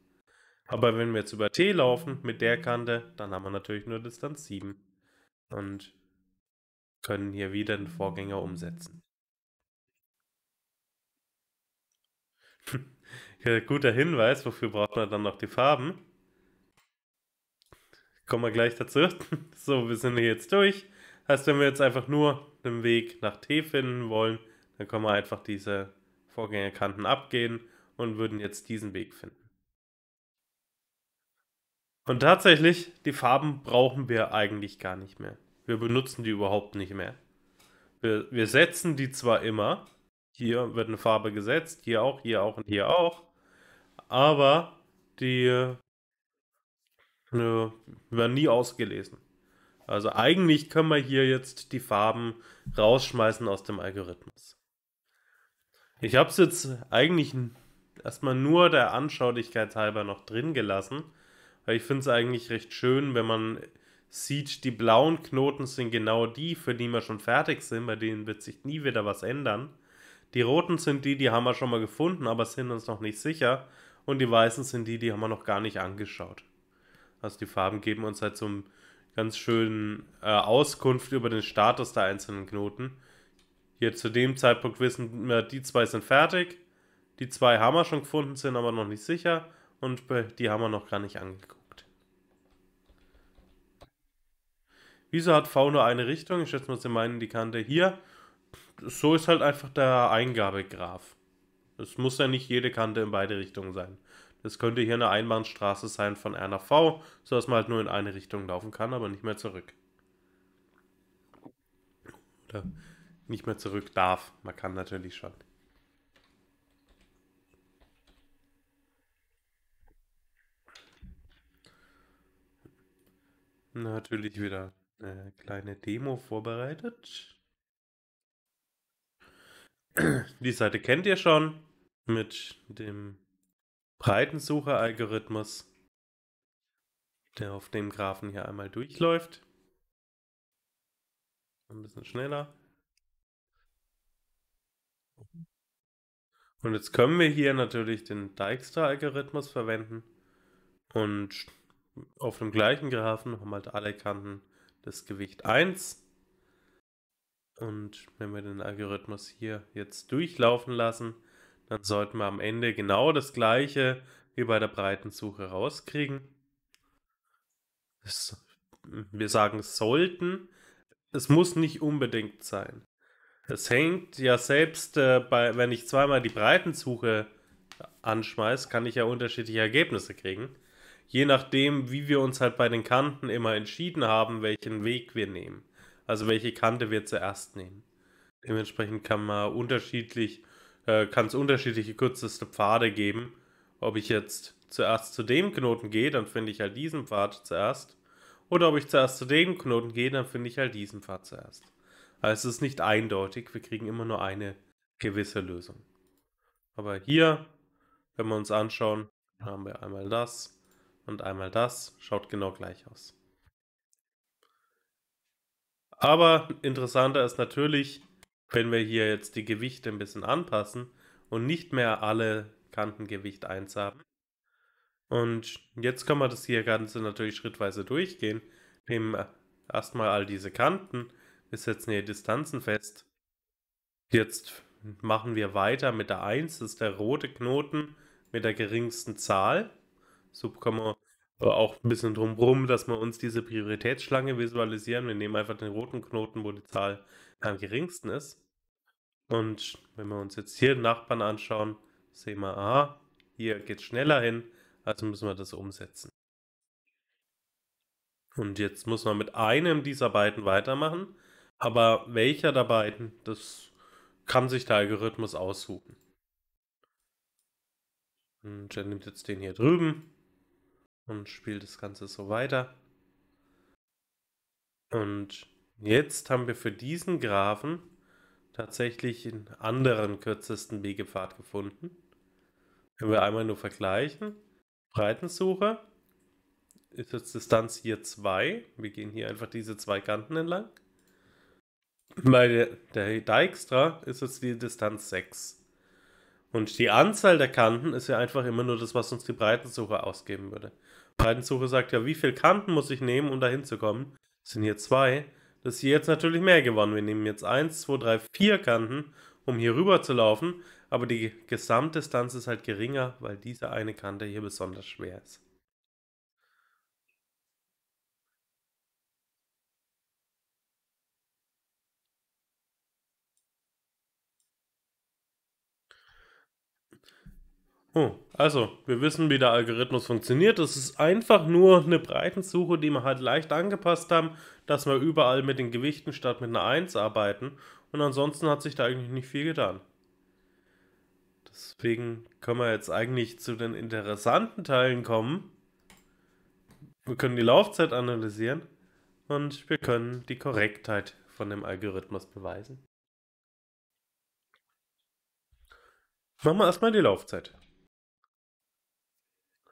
Aber wenn wir jetzt über T laufen mit der Kante, dann haben wir natürlich nur Distanz 7. Und können hier wieder den Vorgänger umsetzen. Guter Hinweis, wofür braucht man dann noch die Farben? Kommen wir gleich dazu. so, wir sind hier jetzt durch heißt, wenn wir jetzt einfach nur einen Weg nach T finden wollen, dann können wir einfach diese Vorgängerkanten abgehen und würden jetzt diesen Weg finden. Und tatsächlich, die Farben brauchen wir eigentlich gar nicht mehr. Wir benutzen die überhaupt nicht mehr. Wir, wir setzen die zwar immer, hier wird eine Farbe gesetzt, hier auch, hier auch und hier auch, aber die ne, werden nie ausgelesen. Also eigentlich können wir hier jetzt die Farben rausschmeißen aus dem Algorithmus. Ich habe es jetzt eigentlich erstmal nur der Anschaulichkeit halber noch drin gelassen, weil ich finde es eigentlich recht schön, wenn man sieht, die blauen Knoten sind genau die, für die wir schon fertig sind, bei denen wird sich nie wieder was ändern. Die roten sind die, die haben wir schon mal gefunden, aber sind uns noch nicht sicher. Und die weißen sind die, die haben wir noch gar nicht angeschaut. Also die Farben geben uns halt so ein ganz schönen äh, Auskunft über den Status der einzelnen Knoten. Hier zu dem Zeitpunkt wissen wir, die zwei sind fertig. Die zwei haben wir schon gefunden, sind aber noch nicht sicher. Und die haben wir noch gar nicht angeguckt. Wieso hat V nur eine Richtung? Ich schätze mal, sie meinen die Kante hier. So ist halt einfach der Eingabegraf. Es muss ja nicht jede Kante in beide Richtungen sein. Es könnte hier eine Einbahnstraße sein von R nach V, sodass man halt nur in eine Richtung laufen kann, aber nicht mehr zurück. Oder nicht mehr zurück darf. Man kann natürlich schon. Natürlich wieder eine kleine Demo vorbereitet. Die Seite kennt ihr schon mit dem Breitensuche-Algorithmus, der auf dem Graphen hier einmal durchläuft. Ein bisschen schneller. Und jetzt können wir hier natürlich den Dijkstra-Algorithmus verwenden und auf dem gleichen Graphen haben halt alle Kanten das Gewicht 1. Und wenn wir den Algorithmus hier jetzt durchlaufen lassen, dann sollten wir am Ende genau das gleiche wie bei der Breitensuche rauskriegen. Wir sagen sollten, es muss nicht unbedingt sein. Es hängt ja selbst, äh, bei, wenn ich zweimal die Breitensuche anschmeiße, kann ich ja unterschiedliche Ergebnisse kriegen. Je nachdem, wie wir uns halt bei den Kanten immer entschieden haben, welchen Weg wir nehmen. Also welche Kante wir zuerst nehmen. Dementsprechend kann man unterschiedlich äh, kann es unterschiedliche kürzeste Pfade geben. Ob ich jetzt zuerst zu dem Knoten gehe, dann finde ich halt diesen Pfad zuerst. Oder ob ich zuerst zu dem Knoten gehe, dann finde ich halt diesen Pfad zuerst. Also es ist nicht eindeutig, wir kriegen immer nur eine gewisse Lösung. Aber hier, wenn wir uns anschauen, haben wir einmal das und einmal das, schaut genau gleich aus. Aber interessanter ist natürlich, wenn wir hier jetzt die Gewichte ein bisschen anpassen und nicht mehr alle Kantengewicht 1 haben. Und jetzt kann man das hier Ganze natürlich schrittweise durchgehen. Nehmen erstmal all diese Kanten, wir setzen hier Distanzen fest. Jetzt machen wir weiter mit der 1, das ist der rote Knoten mit der geringsten Zahl. So bekommen wir äh, auch ein bisschen drumherum, dass wir uns diese Prioritätsschlange visualisieren. Wir nehmen einfach den roten Knoten, wo die Zahl am geringsten ist. Und wenn wir uns jetzt hier den Nachbarn anschauen, sehen wir, aha, hier geht es schneller hin, also müssen wir das umsetzen. Und jetzt muss man mit einem dieser beiden weitermachen, aber welcher der beiden, das kann sich der Algorithmus aussuchen. Und er nimmt jetzt den hier drüben und spielt das Ganze so weiter. Und jetzt haben wir für diesen Grafen tatsächlich einen anderen kürzesten Wegepfad gefunden. Wenn wir einmal nur vergleichen, Breitensuche ist jetzt Distanz hier 2. Wir gehen hier einfach diese zwei Kanten entlang. Bei der, der Dijkstra ist jetzt die Distanz 6. Und die Anzahl der Kanten ist ja einfach immer nur das, was uns die Breitensuche ausgeben würde. Breitensuche sagt ja, wie viele Kanten muss ich nehmen, um da hinzukommen? Das sind hier zwei. Das ist hier jetzt natürlich mehr gewonnen. Wir nehmen jetzt eins, zwei, drei, vier Kanten, um hier rüber zu laufen. Aber die Gesamtdistanz ist halt geringer, weil diese eine Kante hier besonders schwer ist. Oh, also, wir wissen, wie der Algorithmus funktioniert. Es ist einfach nur eine Breitensuche, die wir halt leicht angepasst haben, dass wir überall mit den Gewichten statt mit einer 1 arbeiten. Und ansonsten hat sich da eigentlich nicht viel getan. Deswegen können wir jetzt eigentlich zu den interessanten Teilen kommen. Wir können die Laufzeit analysieren und wir können die Korrektheit von dem Algorithmus beweisen. Machen wir erstmal die Laufzeit.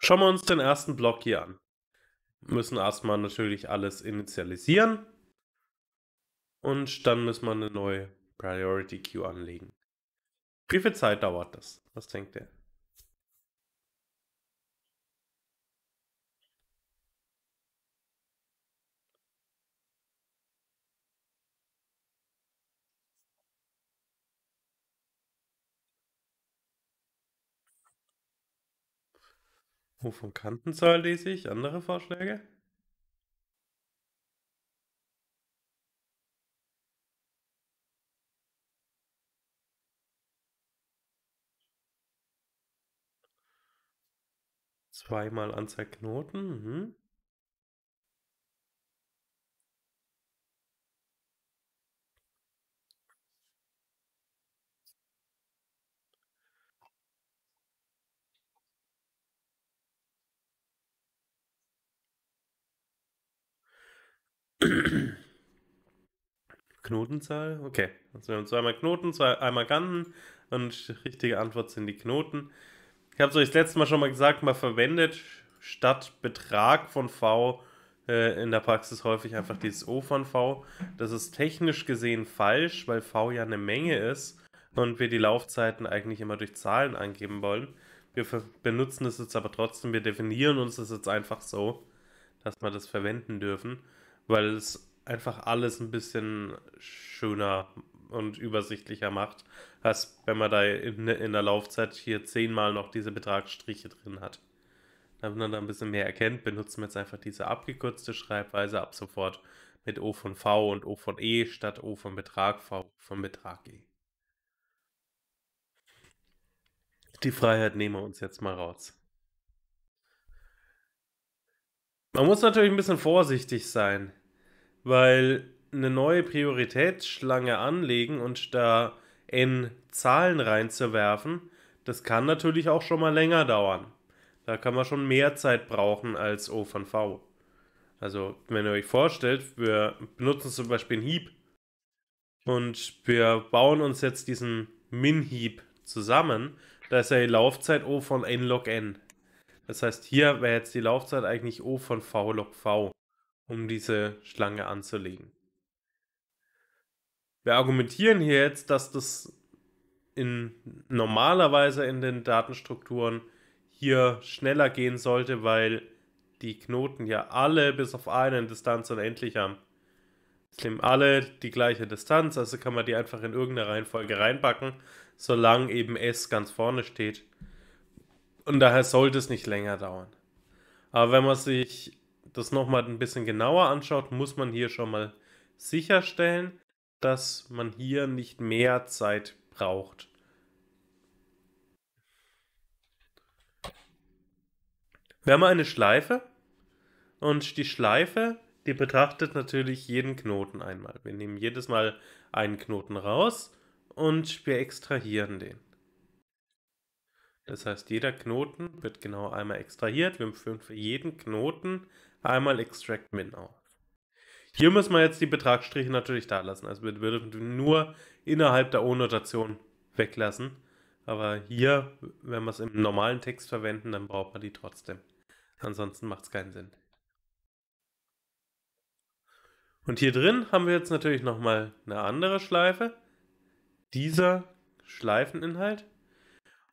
Schauen wir uns den ersten Block hier an. Wir müssen erstmal natürlich alles initialisieren. Und dann müssen wir eine neue Priority Queue anlegen. Wie viel Zeit dauert das? Was denkt ihr? Oh, von Kantenzahl lese ich. Andere Vorschläge? Zweimal Anzahl Knoten. Mhm. Knotenzahl? Okay. Also wir haben zweimal Knoten, zwei, einmal Ganten und die richtige Antwort sind die Knoten. Ich habe es euch das letzte Mal schon mal gesagt, man verwendet statt Betrag von V äh, in der Praxis häufig einfach dieses O von V. Das ist technisch gesehen falsch, weil V ja eine Menge ist und wir die Laufzeiten eigentlich immer durch Zahlen angeben wollen. Wir benutzen das jetzt aber trotzdem, wir definieren uns das jetzt einfach so, dass wir das verwenden dürfen weil es einfach alles ein bisschen schöner und übersichtlicher macht, als wenn man da in, in der Laufzeit hier zehnmal noch diese Betragsstriche drin hat. Damit man da ein bisschen mehr erkennt, benutzen wir jetzt einfach diese abgekürzte Schreibweise ab sofort mit O von V und O von E statt O von Betrag, V von Betrag E. Die Freiheit nehmen wir uns jetzt mal raus. Man muss natürlich ein bisschen vorsichtig sein, weil eine neue Prioritätsschlange anlegen und da N Zahlen reinzuwerfen, das kann natürlich auch schon mal länger dauern. Da kann man schon mehr Zeit brauchen als O von V. Also, wenn ihr euch vorstellt, wir benutzen zum Beispiel einen Heap und wir bauen uns jetzt diesen Min-Heap zusammen, da ist ja die Laufzeit O von N log N. Das heißt, hier wäre jetzt die Laufzeit eigentlich O von V log V, um diese Schlange anzulegen. Wir argumentieren hier jetzt, dass das in, normalerweise in den Datenstrukturen hier schneller gehen sollte, weil die Knoten ja alle bis auf einen Distanz unendlich haben. Sie nehmen alle die gleiche Distanz, also kann man die einfach in irgendeine Reihenfolge reinpacken, solange eben S ganz vorne steht. Und daher sollte es nicht länger dauern. Aber wenn man sich das nochmal ein bisschen genauer anschaut, muss man hier schon mal sicherstellen, dass man hier nicht mehr Zeit braucht. Wir haben eine Schleife und die Schleife, die betrachtet natürlich jeden Knoten einmal. Wir nehmen jedes Mal einen Knoten raus und wir extrahieren den. Das heißt, jeder Knoten wird genau einmal extrahiert. Wir führen für jeden Knoten einmal Extract Min auf. Hier müssen wir jetzt die Betragsstriche natürlich da lassen. Also wir würden nur innerhalb der O-Notation weglassen. Aber hier, wenn wir es im normalen Text verwenden, dann braucht man die trotzdem. Ansonsten macht es keinen Sinn. Und hier drin haben wir jetzt natürlich nochmal eine andere Schleife. Dieser Schleifeninhalt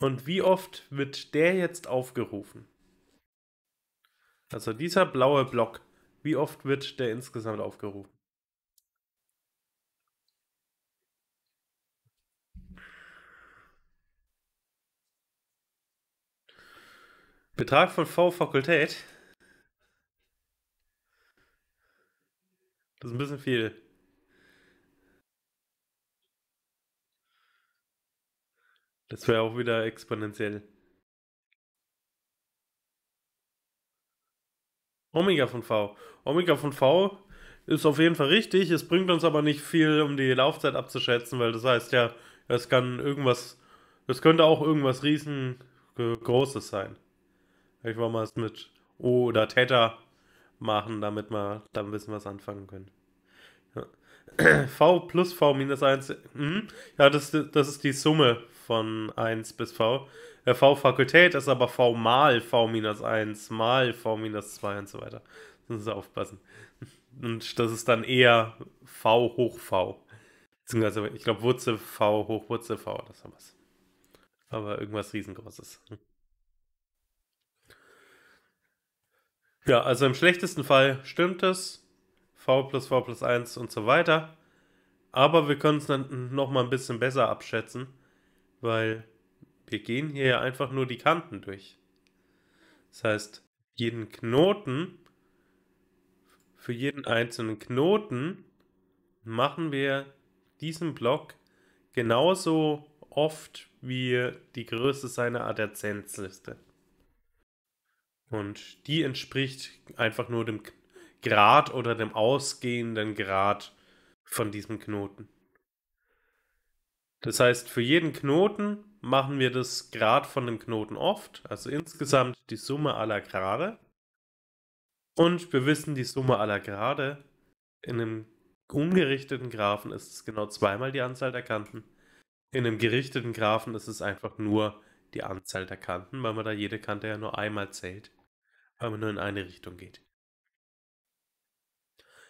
und wie oft wird der jetzt aufgerufen? Also dieser blaue Block, wie oft wird der insgesamt aufgerufen? Betrag von V-Fakultät. Das ist ein bisschen viel. Das wäre auch wieder exponentiell. Omega von V. Omega von V ist auf jeden Fall richtig. Es bringt uns aber nicht viel, um die Laufzeit abzuschätzen, weil das heißt ja, es kann irgendwas, es könnte auch irgendwas riesengroßes sein. Ich wollte mal es mit O oder Theta machen, damit wir dann wissen, was anfangen können. V plus V minus 1. Mhm. Ja, das, das ist die Summe von 1 bis V. Äh, V-Fakultät ist aber V mal V-1, mal V-2 und so weiter. Das müssen Sie aufpassen. Und das ist dann eher V hoch V. Beziehungsweise, ich glaube, Wurzel V hoch Wurzel V oder sowas. Aber irgendwas riesengroßes. Ja, also im schlechtesten Fall stimmt es. V plus V plus 1 und so weiter. Aber wir können es dann nochmal ein bisschen besser abschätzen weil wir gehen hier ja einfach nur die Kanten durch. Das heißt, jeden Knoten, für jeden einzelnen Knoten machen wir diesen Block genauso oft wie die Größe seiner Aderzenzliste. Und die entspricht einfach nur dem Grad oder dem ausgehenden Grad von diesem Knoten. Das heißt, für jeden Knoten machen wir das Grad von dem Knoten oft, also insgesamt die Summe aller Grade. Und wir wissen, die Summe aller Grade in einem ungerichteten Graphen ist es genau zweimal die Anzahl der Kanten. In einem gerichteten Graphen ist es einfach nur die Anzahl der Kanten, weil man da jede Kante ja nur einmal zählt, weil man nur in eine Richtung geht.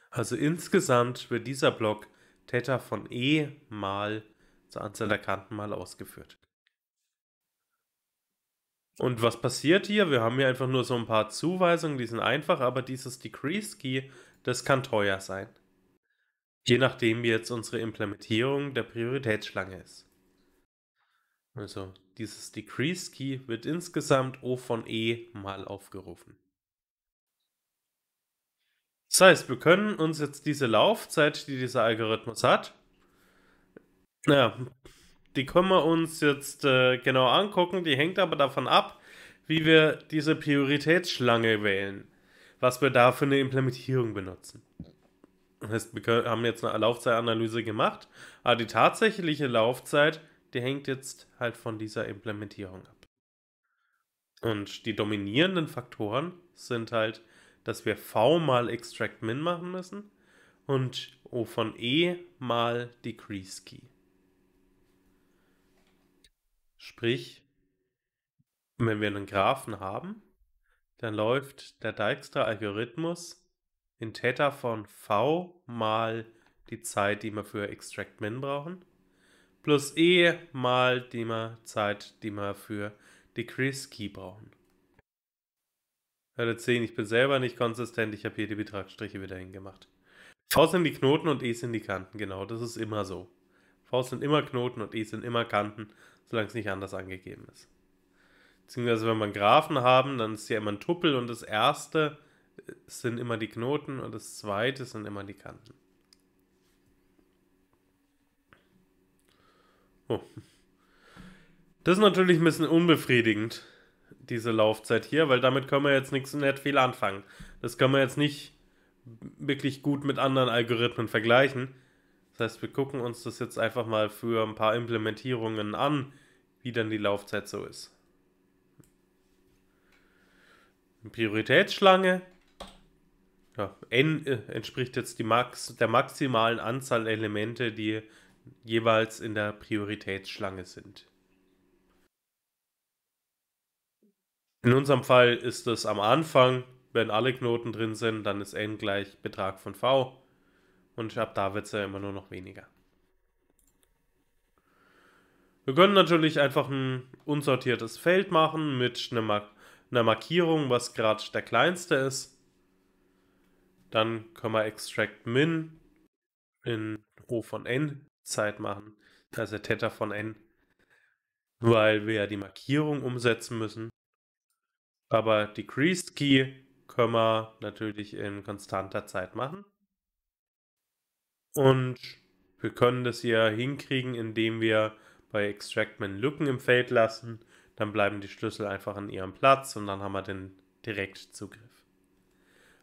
Also insgesamt wird dieser Block Theta von E mal zur Anzahl der Kanten mal ausgeführt. Und was passiert hier? Wir haben hier einfach nur so ein paar Zuweisungen, die sind einfach, aber dieses Decrease Key, das kann teuer sein. Je nachdem, wie jetzt unsere Implementierung der Prioritätsschlange ist. Also dieses Decrease Key wird insgesamt O von E mal aufgerufen. Das heißt, wir können uns jetzt diese Laufzeit, die dieser Algorithmus hat, ja, die können wir uns jetzt äh, genau angucken. Die hängt aber davon ab, wie wir diese Prioritätsschlange wählen. Was wir da für eine Implementierung benutzen. Das heißt, wir haben jetzt eine Laufzeitanalyse gemacht, aber die tatsächliche Laufzeit, die hängt jetzt halt von dieser Implementierung ab. Und die dominierenden Faktoren sind halt, dass wir V mal Extract Min machen müssen und O von E mal Decrease Key. Sprich, wenn wir einen Graphen haben, dann läuft der Dijkstra-Algorithmus in Theta von v mal die Zeit, die wir für Extract Min brauchen, plus e mal die Zeit, die wir für Decrease Key brauchen. Hört jetzt sehen, ich bin selber nicht konsistent, ich habe hier die Betragsstriche wieder hingemacht. V sind die Knoten und E sind die Kanten, genau, das ist immer so. V sind immer Knoten und E sind immer Kanten solange es nicht anders angegeben ist. Beziehungsweise, wenn wir Graphen haben, dann ist ja immer ein Tuppel und das erste sind immer die Knoten und das zweite sind immer die Kanten. Oh. Das ist natürlich ein bisschen unbefriedigend, diese Laufzeit hier, weil damit können wir jetzt nichts nett viel anfangen. Das können wir jetzt nicht wirklich gut mit anderen Algorithmen vergleichen. Das heißt, wir gucken uns das jetzt einfach mal für ein paar Implementierungen an, wie dann die Laufzeit so ist. Prioritätsschlange. Ja, n äh, entspricht jetzt die Max, der maximalen Anzahl Elemente, die jeweils in der Prioritätsschlange sind. In unserem Fall ist es am Anfang, wenn alle Knoten drin sind, dann ist n gleich Betrag von v und ab da wird es ja immer nur noch weniger. Wir können natürlich einfach ein unsortiertes Feld machen mit einer, Mark einer Markierung, was gerade der kleinste ist. Dann können wir Extract Min in O von N Zeit machen, also Theta von N, weil wir ja die Markierung umsetzen müssen. Aber Decreased Key können wir natürlich in konstanter Zeit machen. Und wir können das hier hinkriegen, indem wir bei Extractman Lücken im Feld lassen, dann bleiben die Schlüssel einfach an ihrem Platz und dann haben wir den Direktzugriff.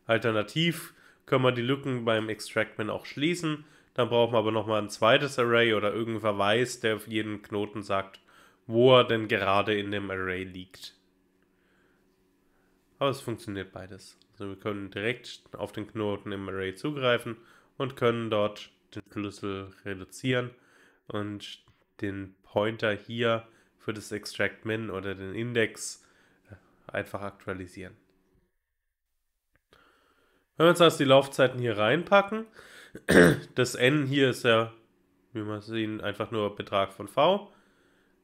Alternativ können wir die Lücken beim Extractman auch schließen, dann brauchen wir aber nochmal ein zweites Array oder irgendeinen Verweis, der auf jeden Knoten sagt, wo er denn gerade in dem Array liegt. Aber es funktioniert beides. Also wir können direkt auf den Knoten im Array zugreifen und können dort den Schlüssel reduzieren und den Pointer hier für das Extract Min oder den Index äh, einfach aktualisieren. Wenn wir uns also die Laufzeiten hier reinpacken, das n hier ist ja, wie man sehen, einfach nur Betrag von v.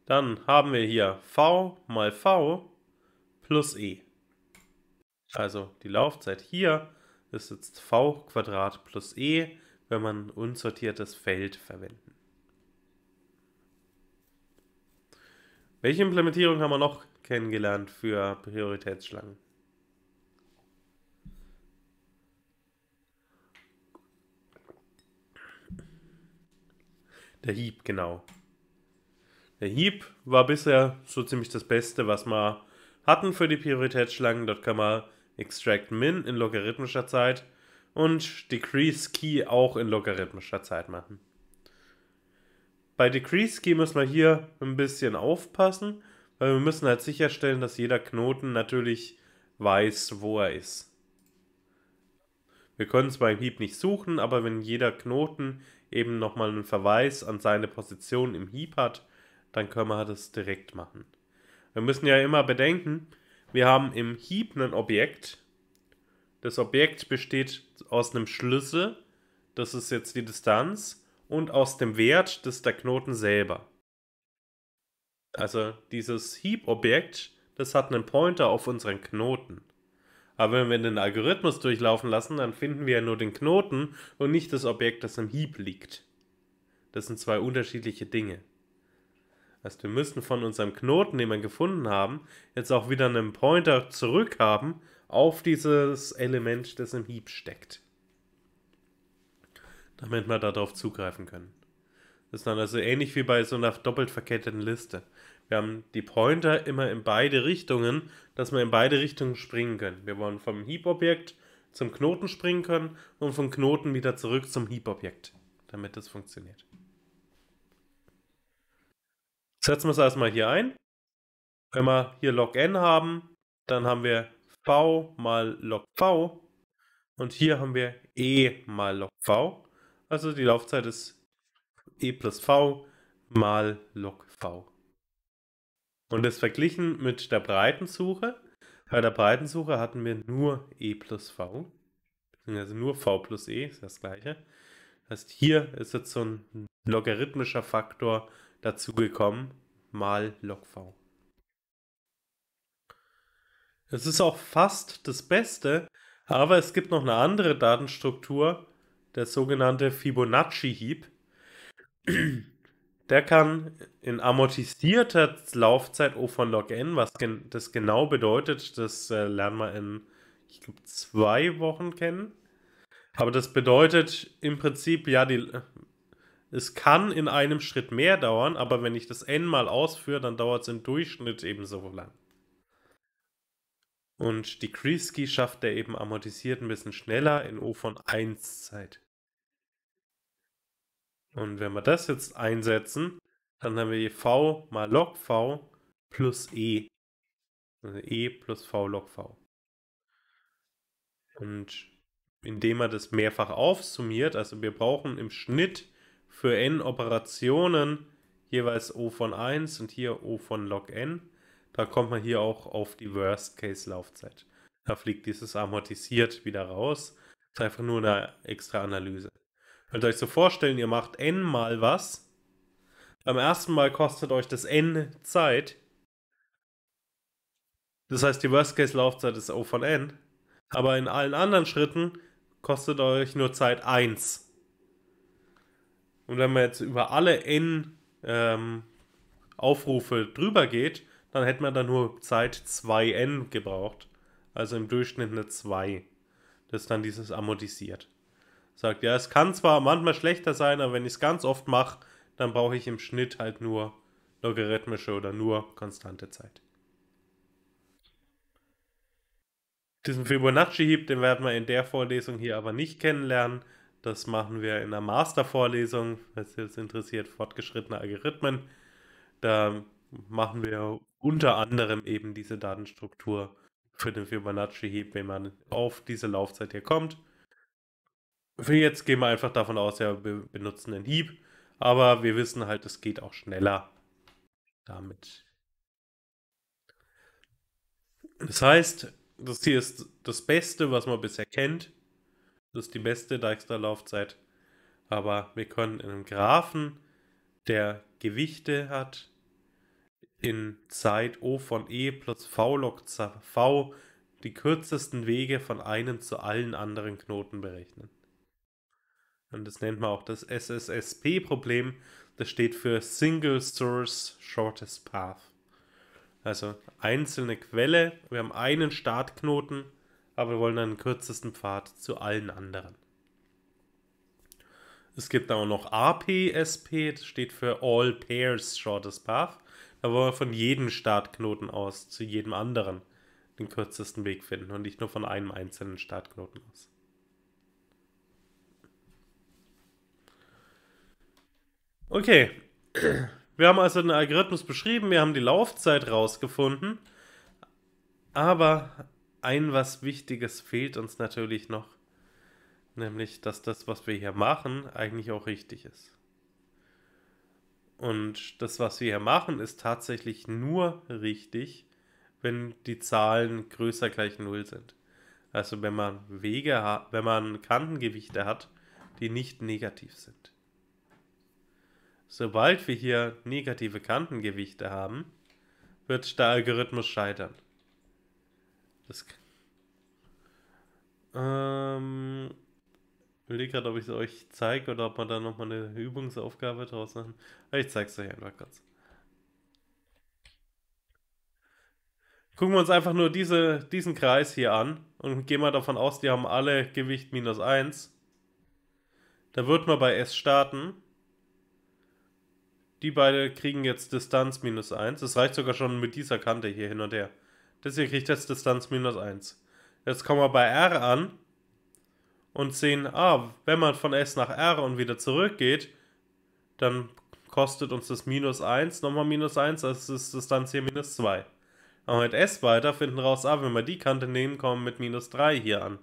Dann haben wir hier v mal v plus e. Also die Laufzeit hier ist jetzt v Quadrat plus e, wenn man unsortiertes Feld verwendet. Welche Implementierung haben wir noch kennengelernt für Prioritätsschlangen? Der Heap, genau. Der Heap war bisher so ziemlich das Beste, was wir hatten für die Prioritätsschlangen. Dort kann man Extract Min in logarithmischer Zeit und Decrease Key auch in logarithmischer Zeit machen. Bei Decrease Key müssen wir hier ein bisschen aufpassen, weil wir müssen halt sicherstellen, dass jeder Knoten natürlich weiß, wo er ist. Wir können es beim Heap nicht suchen, aber wenn jeder Knoten eben nochmal einen Verweis an seine Position im Heap hat, dann können wir das direkt machen. Wir müssen ja immer bedenken, wir haben im Heap ein Objekt. Das Objekt besteht aus einem Schlüssel. Das ist jetzt die Distanz und aus dem Wert des der Knoten selber. Also dieses Heap-Objekt, das hat einen Pointer auf unseren Knoten. Aber wenn wir den Algorithmus durchlaufen lassen, dann finden wir ja nur den Knoten und nicht das Objekt, das im Heap liegt. Das sind zwei unterschiedliche Dinge. Also wir müssen von unserem Knoten, den wir gefunden haben, jetzt auch wieder einen Pointer zurückhaben auf dieses Element, das im Heap steckt damit wir darauf zugreifen können. Das ist dann also ähnlich wie bei so einer doppelt verketteten Liste. Wir haben die Pointer immer in beide Richtungen, dass wir in beide Richtungen springen können. Wir wollen vom Heap-Objekt zum Knoten springen können und vom Knoten wieder zurück zum Heap-Objekt, damit das funktioniert. Setzen wir es erstmal hier ein. Wenn wir hier log n haben, dann haben wir v mal log v und hier haben wir e mal log v. Also die Laufzeit ist e plus v mal log v. Und das verglichen mit der Breitensuche. Bei der Breitensuche hatten wir nur e plus v, also nur v plus e, ist das gleiche. Das heißt, hier ist jetzt so ein logarithmischer Faktor dazugekommen, mal log v. Es ist auch fast das Beste, aber es gibt noch eine andere Datenstruktur, der sogenannte Fibonacci-Hieb. Der kann in amortisierter Laufzeit O von log n, was gen das genau bedeutet, das äh, lernen wir in, ich glaube, zwei Wochen kennen. Aber das bedeutet im Prinzip, ja, die, es kann in einem Schritt mehr dauern, aber wenn ich das n mal ausführe, dann dauert es im Durchschnitt ebenso lang. Und die Kreisky schafft er eben amortisiert ein bisschen schneller in O von 1 Zeit. Und wenn wir das jetzt einsetzen, dann haben wir hier v mal log v plus e. Also e plus v log v. Und indem man das mehrfach aufsummiert, also wir brauchen im Schnitt für n Operationen jeweils o von 1 und hier o von log n, da kommt man hier auch auf die Worst-Case-Laufzeit. Da fliegt dieses amortisiert wieder raus. Das ist einfach nur eine extra Analyse. Könnt ihr euch so vorstellen, ihr macht n mal was. Beim ersten Mal kostet euch das n Zeit. Das heißt, die Worst-Case-Laufzeit ist O von n. Aber in allen anderen Schritten kostet euch nur Zeit 1. Und wenn man jetzt über alle n ähm, Aufrufe drüber geht, dann hätte man da nur Zeit 2n gebraucht. Also im Durchschnitt eine 2. Das ist dann dieses amortisiert sagt, ja, es kann zwar manchmal schlechter sein, aber wenn ich es ganz oft mache, dann brauche ich im Schnitt halt nur logarithmische oder nur konstante Zeit. Diesen Fibonacci-Hieb, den werden wir in der Vorlesung hier aber nicht kennenlernen. Das machen wir in der Master-Vorlesung, falls ihr das interessiert, fortgeschrittene Algorithmen. Da machen wir unter anderem eben diese Datenstruktur für den Fibonacci-Hieb, wenn man auf diese Laufzeit hier kommt. Für jetzt gehen wir einfach davon aus, ja, wir benutzen den Hieb, aber wir wissen halt, es geht auch schneller damit. Das heißt, das hier ist das Beste, was man bisher kennt. Das ist die beste Dijkstra-Laufzeit. Aber wir können in einem Graphen, der Gewichte hat, in Zeit O von E plus V log V die kürzesten Wege von einem zu allen anderen Knoten berechnen. Und das nennt man auch das SSSP-Problem. Das steht für Single Source Shortest Path. Also einzelne Quelle. Wir haben einen Startknoten, aber wir wollen einen kürzesten Pfad zu allen anderen. Es gibt auch noch APSP, das steht für All Pairs Shortest Path. Da wollen wir von jedem Startknoten aus zu jedem anderen den kürzesten Weg finden und nicht nur von einem einzelnen Startknoten aus. Okay. Wir haben also den Algorithmus beschrieben, wir haben die Laufzeit rausgefunden. Aber ein was Wichtiges fehlt uns natürlich noch. Nämlich, dass das, was wir hier machen, eigentlich auch richtig ist. Und das, was wir hier machen, ist tatsächlich nur richtig, wenn die Zahlen größer gleich 0 sind. Also wenn man Wege, wenn man Kantengewichte hat, die nicht negativ sind. Sobald wir hier negative Kantengewichte haben, wird der Algorithmus scheitern. Das ähm, überlege gerade, ob ich es euch zeige oder ob man da nochmal eine Übungsaufgabe draus machen. Aber ich zeige es euch einfach kurz. Gucken wir uns einfach nur diese, diesen Kreis hier an und gehen mal davon aus, die haben alle Gewicht minus 1. Da wird man bei S starten die beide kriegen jetzt Distanz minus 1. Das reicht sogar schon mit dieser Kante hier hin und her. Das hier kriegt jetzt Distanz minus 1. Jetzt kommen wir bei R an und sehen, ah, wenn man von S nach R und wieder zurückgeht, dann kostet uns das minus 1 nochmal minus 1, also ist Distanz hier minus 2. Aber mit S weiter finden raus, ah, wenn wir die Kante nehmen, kommen wir mit minus 3 hier an.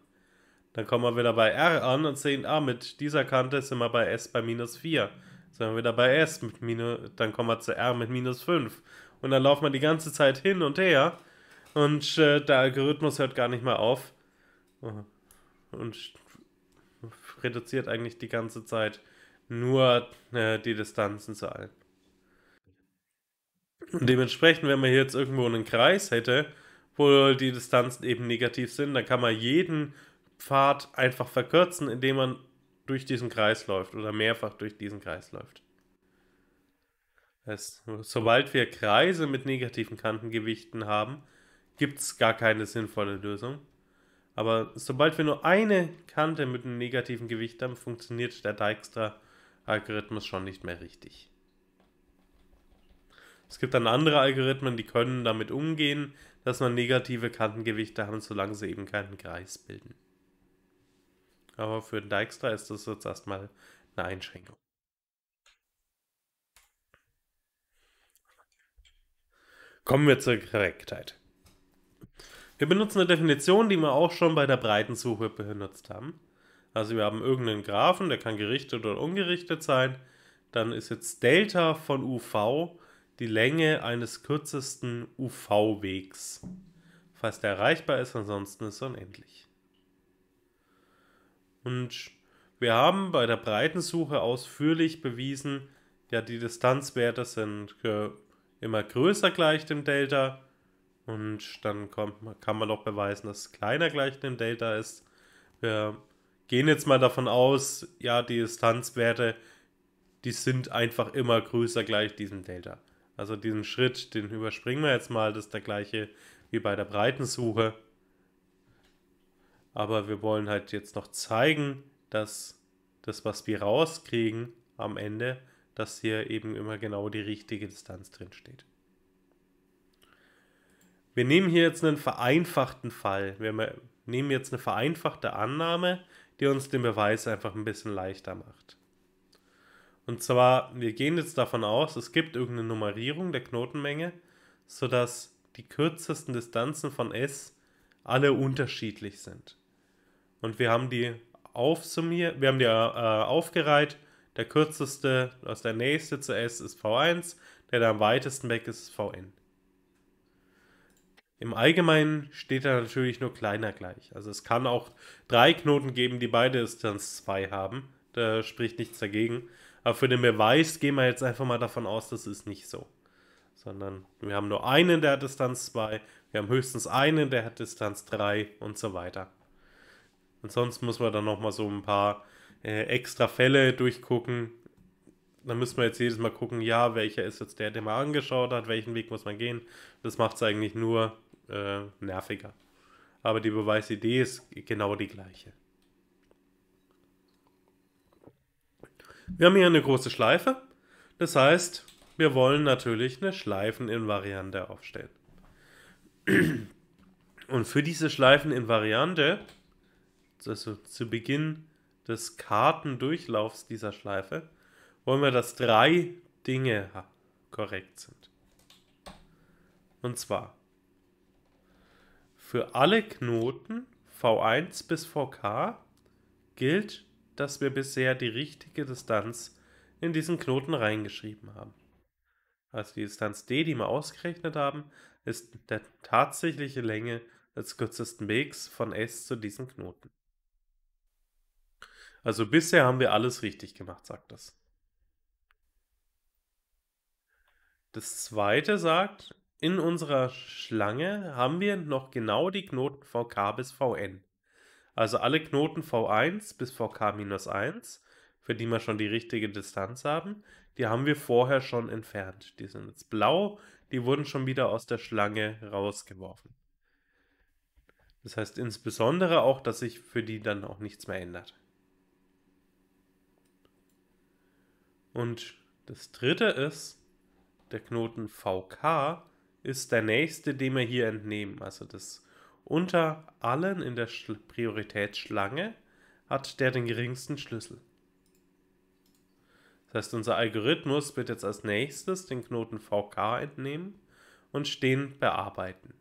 Dann kommen wir wieder bei R an und sehen, ah, mit dieser Kante sind wir bei S bei minus 4. Sind wir wieder bei S mit Minus, dann kommen wir zu R mit minus 5. Und dann laufen wir die ganze Zeit hin und her. Und äh, der Algorithmus hört gar nicht mehr auf. Und reduziert eigentlich die ganze Zeit nur äh, die Distanzen zu allen. Und dementsprechend, wenn man hier jetzt irgendwo einen Kreis hätte, wo die Distanzen eben negativ sind, dann kann man jeden Pfad einfach verkürzen, indem man durch diesen Kreis läuft oder mehrfach durch diesen Kreis läuft. Es, sobald wir Kreise mit negativen Kantengewichten haben, gibt es gar keine sinnvolle Lösung. Aber sobald wir nur eine Kante mit einem negativen Gewicht haben, funktioniert der Dijkstra-Algorithmus schon nicht mehr richtig. Es gibt dann andere Algorithmen, die können damit umgehen, dass man negative Kantengewichte haben, solange sie eben keinen Kreis bilden aber für Dijkstra ist das jetzt erstmal eine Einschränkung. Kommen wir zur Korrektheit. Wir benutzen eine Definition, die wir auch schon bei der Breitensuche benutzt haben. Also wir haben irgendeinen Graphen, der kann gerichtet oder ungerichtet sein. Dann ist jetzt Delta von UV die Länge eines kürzesten UV-Wegs. Falls der erreichbar ist, ansonsten ist es unendlich. Und wir haben bei der Breitensuche ausführlich bewiesen, ja, die Distanzwerte sind immer größer gleich dem Delta. Und dann kommt, kann man doch beweisen, dass es kleiner gleich dem Delta ist. Wir gehen jetzt mal davon aus, ja, die Distanzwerte, die sind einfach immer größer gleich diesem Delta. Also diesen Schritt, den überspringen wir jetzt mal, das ist der gleiche wie bei der Breitensuche aber wir wollen halt jetzt noch zeigen, dass das, was wir rauskriegen am Ende, dass hier eben immer genau die richtige Distanz drin steht. Wir nehmen hier jetzt einen vereinfachten Fall. Wir nehmen jetzt eine vereinfachte Annahme, die uns den Beweis einfach ein bisschen leichter macht. Und zwar, wir gehen jetzt davon aus, es gibt irgendeine Nummerierung der Knotenmenge, sodass die kürzesten Distanzen von S alle unterschiedlich sind. Und wir haben die aufsummiert, wir haben die äh, aufgereiht. Der kürzeste, aus der nächste zuerst ist V1, der da am weitesten weg ist, ist Vn. Im Allgemeinen steht da natürlich nur kleiner gleich. Also es kann auch drei Knoten geben, die beide Distanz 2 haben. Da spricht nichts dagegen. Aber für den Beweis gehen wir jetzt einfach mal davon aus, das ist nicht so. Sondern wir haben nur einen, der hat Distanz 2, wir haben höchstens einen, der hat Distanz 3 und so weiter. Und sonst muss man dann nochmal so ein paar äh, extra Fälle durchgucken. Da müssen wir jetzt jedes Mal gucken, ja, welcher ist jetzt der, der man angeschaut hat, welchen Weg muss man gehen. Das macht es eigentlich nur äh, nerviger. Aber die Beweisidee ist genau die gleiche. Wir haben hier eine große Schleife. Das heißt, wir wollen natürlich eine Schleifeninvariante aufstellen. Und für diese Schleifeninvariante also zu Beginn des Kartendurchlaufs dieser Schleife, wollen wir, dass drei Dinge korrekt sind. Und zwar für alle Knoten V1 bis VK gilt, dass wir bisher die richtige Distanz in diesen Knoten reingeschrieben haben. Also die Distanz d, die wir ausgerechnet haben, ist der tatsächliche Länge des kürzesten Wegs von S zu diesem Knoten. Also bisher haben wir alles richtig gemacht, sagt das. Das zweite sagt, in unserer Schlange haben wir noch genau die Knoten VK bis Vn. Also alle Knoten V1 bis VK-1, für die wir schon die richtige Distanz haben, die haben wir vorher schon entfernt. Die sind jetzt blau, die wurden schon wieder aus der Schlange rausgeworfen. Das heißt insbesondere auch, dass sich für die dann auch nichts mehr ändert. Und das dritte ist, der Knoten VK ist der nächste, den wir hier entnehmen. Also das unter allen in der Sch Prioritätsschlange hat der den geringsten Schlüssel. Das heißt, unser Algorithmus wird jetzt als nächstes den Knoten VK entnehmen und den bearbeiten.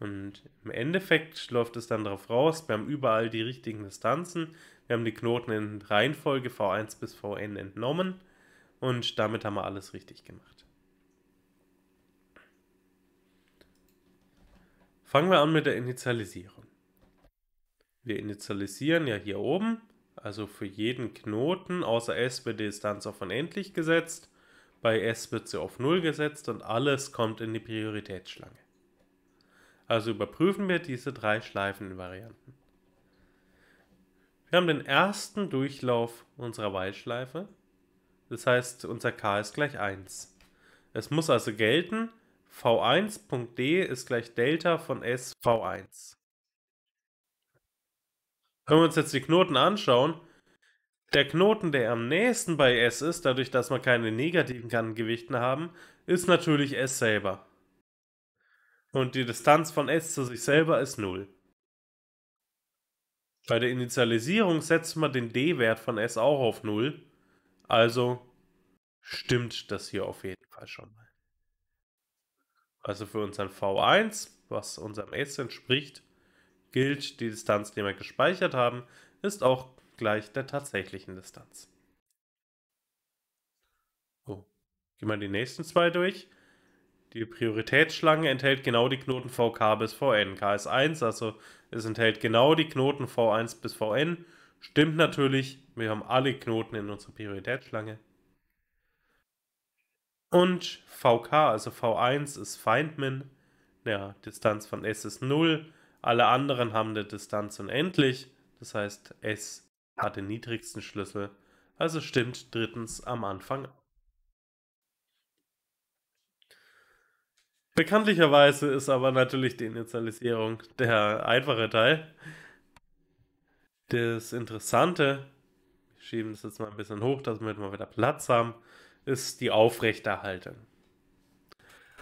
Und im Endeffekt läuft es dann darauf raus, wir haben überall die richtigen Distanzen, wir haben die Knoten in Reihenfolge V1 bis Vn entnommen und damit haben wir alles richtig gemacht. Fangen wir an mit der Initialisierung. Wir initialisieren ja hier oben, also für jeden Knoten außer S wird die Distanz auf unendlich gesetzt, bei S wird sie auf 0 gesetzt und alles kommt in die Prioritätsschlange. Also überprüfen wir diese drei Schleifenvarianten. Wir haben den ersten Durchlauf unserer Weilschleife. Das heißt, unser k ist gleich 1. Es muss also gelten, v1.d ist gleich Delta von s v1. Wenn wir uns jetzt die Knoten anschauen, der Knoten, der am nächsten bei S ist, dadurch, dass wir keine negativen Kantengewichten haben, ist natürlich S selber. Und die Distanz von S zu sich selber ist 0. Bei der Initialisierung setzt man den D-Wert von S auch auf 0. Also stimmt das hier auf jeden Fall schon mal. Also für unseren V1, was unserem S entspricht, gilt, die Distanz, die wir gespeichert haben, ist auch gleich der tatsächlichen Distanz. So, oh, gehen wir die nächsten zwei durch. Die Prioritätsschlange enthält genau die Knoten VK bis VN. KS1, also es enthält genau die Knoten V1 bis VN. Stimmt natürlich, wir haben alle Knoten in unserer Prioritätsschlange. Und VK, also V1 ist Feindman, ja, Distanz von S ist 0. Alle anderen haben eine Distanz unendlich, das heißt S hat den niedrigsten Schlüssel. Also stimmt drittens am Anfang Bekanntlicherweise ist aber natürlich die Initialisierung der einfache Teil. Das Interessante, wir schieben das jetzt mal ein bisschen hoch, dass wir mal wieder Platz haben, ist die Aufrechterhaltung.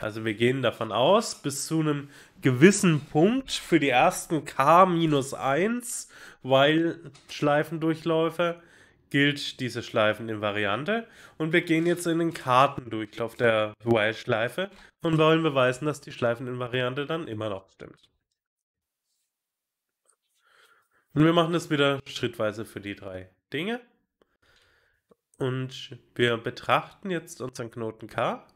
Also wir gehen davon aus, bis zu einem gewissen Punkt für die ersten K-1, weil Schleifendurchläufe gilt diese Schleifeninvariante. Und wir gehen jetzt in den Kartendurchlauf der while-Schleife und wollen beweisen, dass die Schleifeninvariante dann immer noch stimmt. Und wir machen das wieder schrittweise für die drei Dinge. Und wir betrachten jetzt unseren Knoten K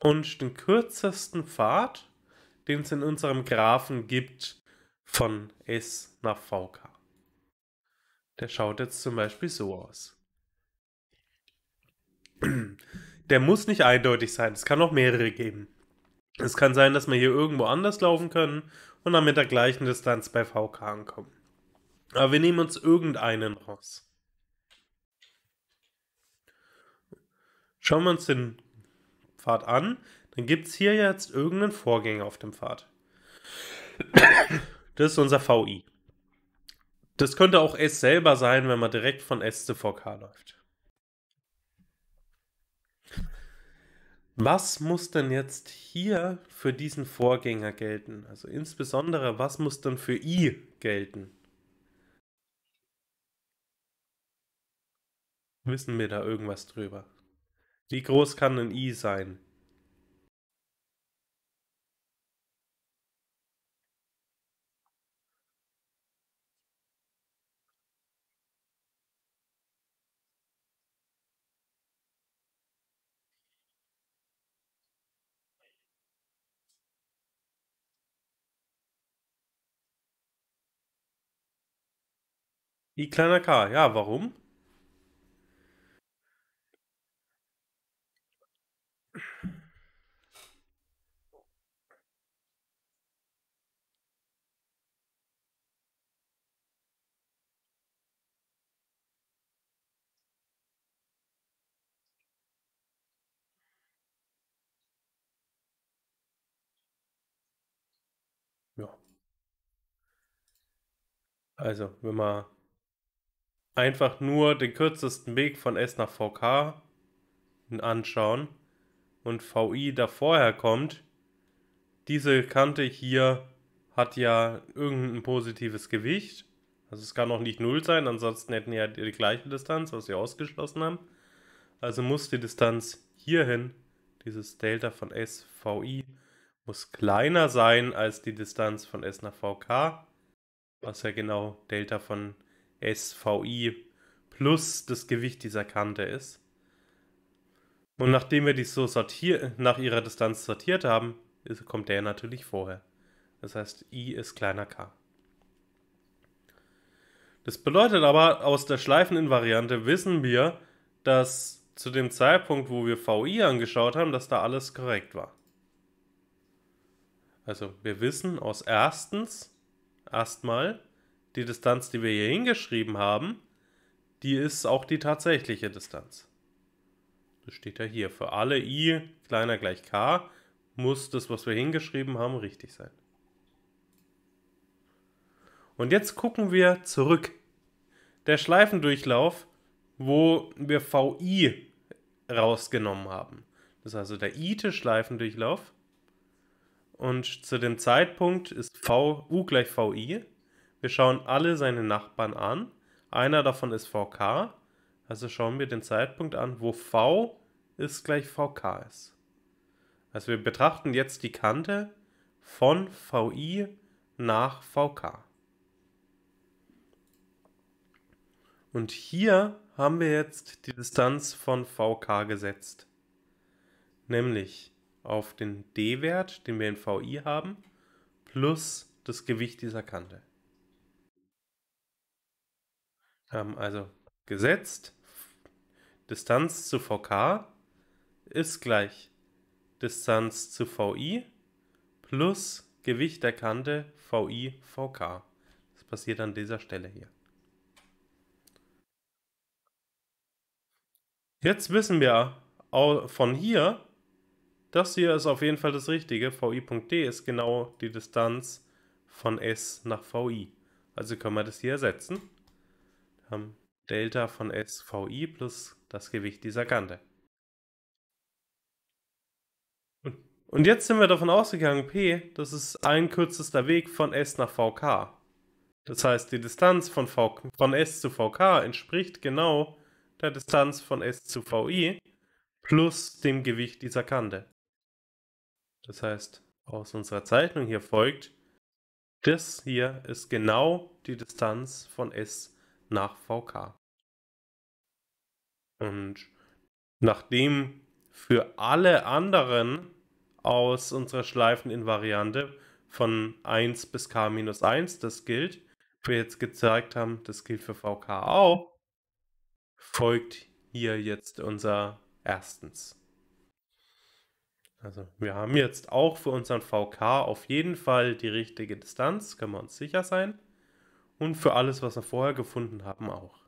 und den kürzesten Pfad, den es in unserem Graphen gibt, von S nach VK. Der schaut jetzt zum Beispiel so aus. Der muss nicht eindeutig sein. Es kann auch mehrere geben. Es kann sein, dass wir hier irgendwo anders laufen können und dann mit der gleichen Distanz bei VK ankommen. Aber wir nehmen uns irgendeinen raus. Schauen wir uns den Pfad an, dann gibt es hier jetzt irgendeinen Vorgänger auf dem Pfad. Das ist unser VI. Das könnte auch S selber sein, wenn man direkt von S zu VK läuft. Was muss denn jetzt hier für diesen Vorgänger gelten? Also insbesondere, was muss denn für I gelten? Wissen wir da irgendwas drüber? Wie groß kann ein I sein? I kleiner K, ja, warum? Also, wenn man einfach nur den kürzesten Weg von S nach VK anschauen und VI da vorher kommt, diese Kante hier hat ja irgendein positives Gewicht. Also es kann auch nicht 0 sein, ansonsten hätten ja die halt gleiche Distanz, was sie ausgeschlossen haben. Also muss die Distanz hierhin, dieses Delta von S, VI, muss kleiner sein als die Distanz von S nach VK, was ja genau Delta von S SVI plus das Gewicht dieser Kante ist. Und nachdem wir die so sortier nach ihrer Distanz sortiert haben, kommt der natürlich vorher. Das heißt, i ist kleiner k. Das bedeutet aber, aus der Schleifeninvariante wissen wir, dass zu dem Zeitpunkt, wo wir VI angeschaut haben, dass da alles korrekt war. Also wir wissen aus erstens erstmal, die Distanz, die wir hier hingeschrieben haben, die ist auch die tatsächliche Distanz. Das steht ja hier. Für alle i kleiner gleich k muss das, was wir hingeschrieben haben, richtig sein. Und jetzt gucken wir zurück. Der Schleifendurchlauf, wo wir vi rausgenommen haben. Das ist also der i-te Schleifendurchlauf. Und zu dem Zeitpunkt ist vu gleich vi. Wir schauen alle seine Nachbarn an. Einer davon ist VK. Also schauen wir den Zeitpunkt an, wo V ist gleich VK ist. Also wir betrachten jetzt die Kante von VI nach VK. Und hier haben wir jetzt die Distanz von VK gesetzt. Nämlich auf den D-Wert, den wir in VI haben, plus das Gewicht dieser Kante haben ähm, also gesetzt, Distanz zu VK ist gleich Distanz zu VI plus Gewicht der Kante VI VK. Das passiert an dieser Stelle hier. Jetzt wissen wir von hier, das hier ist auf jeden Fall das Richtige. VI.d ist genau die Distanz von S nach VI. Also können wir das hier ersetzen ähm, Delta von SVI plus das Gewicht dieser Kante. Und jetzt sind wir davon ausgegangen, P, das ist ein kürzester Weg von S nach VK. Das heißt, die Distanz von, v, von S zu VK entspricht genau der Distanz von S zu VI plus dem Gewicht dieser Kante. Das heißt, aus unserer Zeichnung hier folgt, das hier ist genau die Distanz von S zu VI nach VK. Und nachdem für alle anderen aus unserer Schleifeninvariante von 1 bis k-1 das gilt, wir jetzt gezeigt haben, das gilt für VK auch, folgt hier jetzt unser erstens. Also wir haben jetzt auch für unseren VK auf jeden Fall die richtige Distanz, können wir uns sicher sein und für alles, was wir vorher gefunden haben, auch.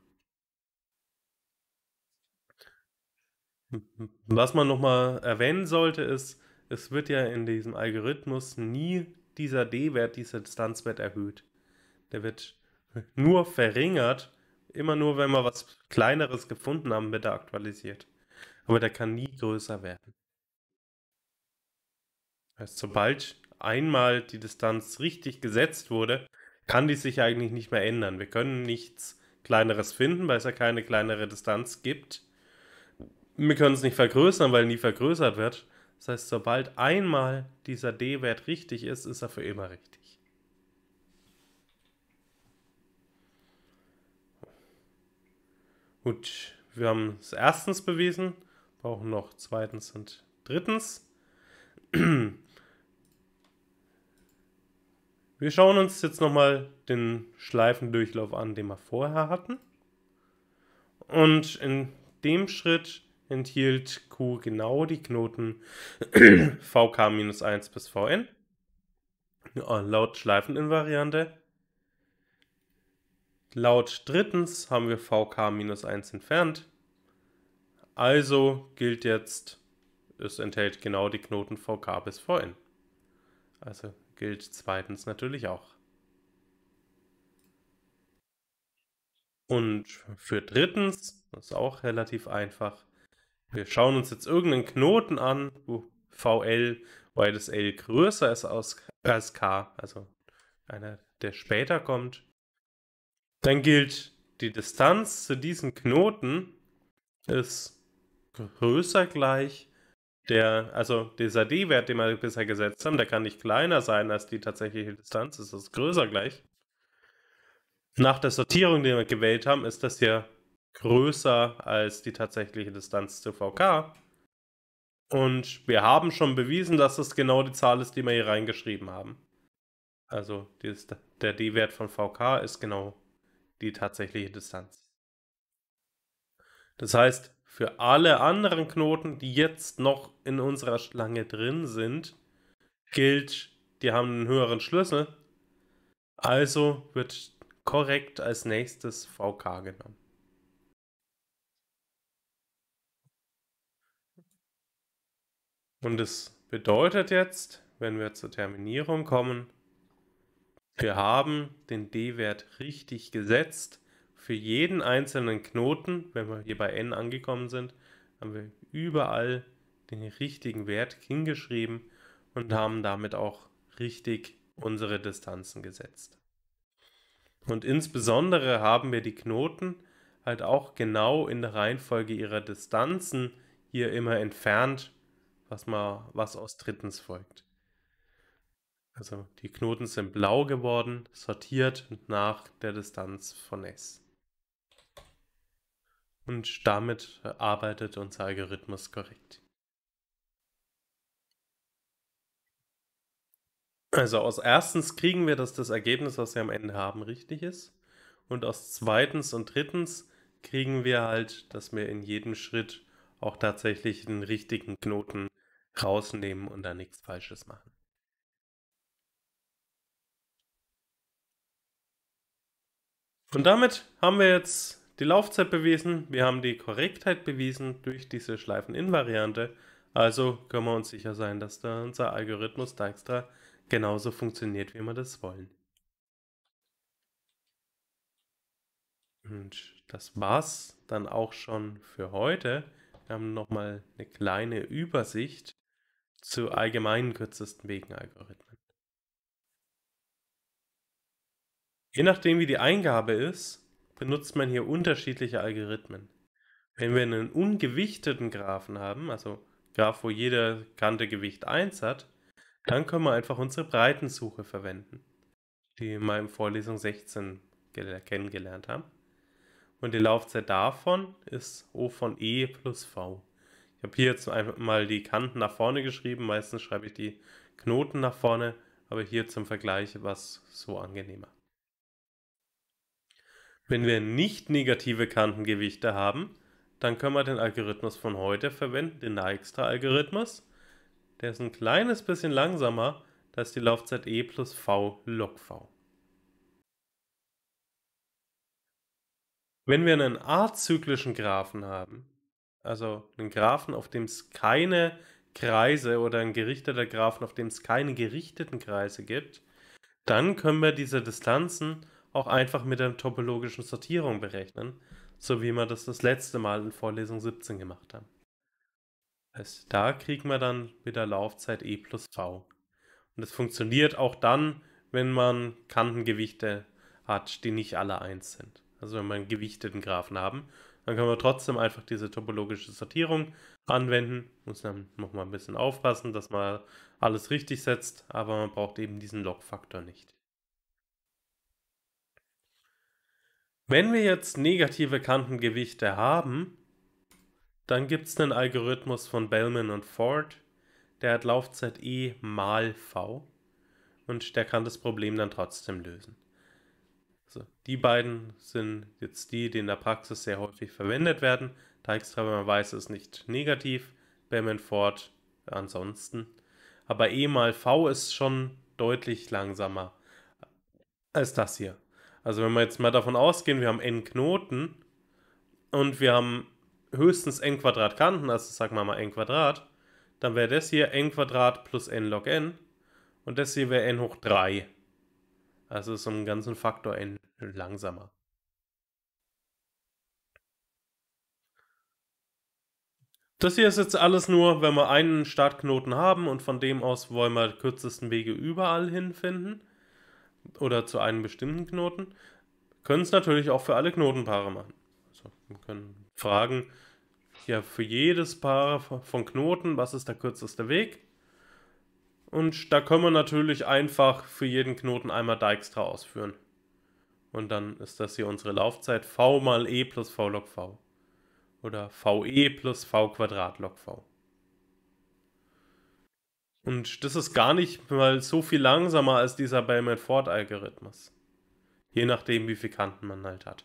Was man nochmal erwähnen sollte, ist, es wird ja in diesem Algorithmus nie dieser D-Wert, dieser Distanzwert erhöht. Der wird nur verringert, immer nur, wenn wir was Kleineres gefunden haben, wird er aktualisiert. Aber der kann nie größer werden. Also sobald einmal die Distanz richtig gesetzt wurde, kann die sich eigentlich nicht mehr ändern. Wir können nichts Kleineres finden, weil es ja keine kleinere Distanz gibt. Wir können es nicht vergrößern, weil nie vergrößert wird. Das heißt, sobald einmal dieser D-Wert richtig ist, ist er für immer richtig. Gut, wir haben es erstens bewiesen, brauchen noch zweitens und drittens. Wir schauen uns jetzt nochmal den Schleifendurchlauf an, den wir vorher hatten. Und in dem Schritt enthielt Q genau die Knoten VK-1 bis Vn laut Schleifeninvariante. Laut drittens haben wir VK-1 entfernt. Also gilt jetzt, es enthält genau die Knoten VK bis Vn. Also gilt zweitens natürlich auch. Und für drittens, das ist auch relativ einfach, wir schauen uns jetzt irgendeinen Knoten an, wo VL, weil das L größer ist als K, also einer, der später kommt. Dann gilt, die Distanz zu diesem Knoten ist größer gleich der, also dieser D-Wert, den wir bisher gesetzt haben, der kann nicht kleiner sein als die tatsächliche Distanz, es ist größer gleich. Nach der Sortierung, die wir gewählt haben, ist das hier größer als die tatsächliche Distanz zu VK. Und wir haben schon bewiesen, dass das genau die Zahl ist, die wir hier reingeschrieben haben. Also dieses, der D-Wert von VK ist genau die tatsächliche Distanz. Das heißt, für alle anderen Knoten, die jetzt noch in unserer Schlange drin sind, gilt, die haben einen höheren Schlüssel. Also wird korrekt als nächstes VK genommen. Und es bedeutet jetzt, wenn wir zur Terminierung kommen, wir haben den D-Wert richtig gesetzt für jeden einzelnen Knoten, wenn wir hier bei n angekommen sind, haben wir überall den richtigen Wert hingeschrieben und haben damit auch richtig unsere Distanzen gesetzt. Und insbesondere haben wir die Knoten halt auch genau in der Reihenfolge ihrer Distanzen hier immer entfernt, was mal was aus drittens folgt. Also die Knoten sind blau geworden, sortiert nach der Distanz von S. Und damit arbeitet unser Algorithmus korrekt. Also aus erstens kriegen wir, dass das Ergebnis, was wir am Ende haben, richtig ist. Und aus zweitens und drittens kriegen wir halt, dass wir in jedem Schritt auch tatsächlich den richtigen Knoten rausnehmen und da nichts Falsches machen. Und damit haben wir jetzt die Laufzeit bewiesen, wir haben die Korrektheit bewiesen durch diese Schleifeninvariante. Also können wir uns sicher sein, dass da unser Algorithmus Dijkstra genauso funktioniert, wie wir das wollen. Und das war's dann auch schon für heute. Wir haben nochmal eine kleine Übersicht zu allgemeinen kürzesten Wegen Algorithmen. Je nachdem, wie die Eingabe ist, benutzt man hier unterschiedliche Algorithmen. Wenn wir einen ungewichteten Graphen haben, also Graph, wo jede Kante Gewicht 1 hat, dann können wir einfach unsere Breitensuche verwenden, die wir in Vorlesung 16 kennengelernt haben. Und die Laufzeit davon ist O von E plus V. Ich habe hier jetzt einmal die Kanten nach vorne geschrieben, meistens schreibe ich die Knoten nach vorne, aber hier zum Vergleich was so angenehmer. Wenn wir nicht negative Kantengewichte haben, dann können wir den Algorithmus von heute verwenden, den Dijkstra-Algorithmus. Der ist ein kleines bisschen langsamer, das ist die Laufzeit e plus v log v. Wenn wir einen azyklischen Graphen haben, also einen Graphen, auf dem es keine Kreise oder ein gerichteter Graphen, auf dem es keine gerichteten Kreise gibt, dann können wir diese Distanzen auch einfach mit der topologischen Sortierung berechnen, so wie wir das das letzte Mal in Vorlesung 17 gemacht haben. Also da kriegt man dann mit der Laufzeit E plus V. Und das funktioniert auch dann, wenn man Kantengewichte hat, die nicht alle 1 sind. Also wenn wir einen gewichteten Graphen haben, dann können wir trotzdem einfach diese topologische Sortierung anwenden. Muss dann nochmal ein bisschen aufpassen, dass man alles richtig setzt, aber man braucht eben diesen Log-Faktor nicht. Wenn wir jetzt negative Kantengewichte haben, dann gibt es einen Algorithmus von Bellman und Ford, der hat Laufzeit E mal V und der kann das Problem dann trotzdem lösen. So, die beiden sind jetzt die, die in der Praxis sehr häufig verwendet werden. Dijkstra, wenn man weiß, ist nicht negativ, Bellman Ford ansonsten. Aber E mal V ist schon deutlich langsamer als das hier. Also wenn wir jetzt mal davon ausgehen, wir haben n Knoten und wir haben höchstens n Quadrat Kanten, also sagen wir mal n Quadrat, dann wäre das hier n Quadrat plus n log n und das hier wäre n hoch 3. Also ist um einen ganzen Faktor n langsamer. Das hier ist jetzt alles nur, wenn wir einen Startknoten haben und von dem aus wollen wir kürzesten Wege überall hinfinden oder zu einem bestimmten Knoten. Können es natürlich auch für alle Knotenpaare machen. Also wir können fragen, ja, für jedes Paar von Knoten, was ist der kürzeste Weg? Und da können wir natürlich einfach für jeden Knoten einmal Dijkstra ausführen. Und dann ist das hier unsere Laufzeit v mal e plus v log v. Oder ve plus v Quadrat log v. Und das ist gar nicht mal so viel langsamer als dieser Bellman ford algorithmus Je nachdem, wie viele Kanten man halt hat.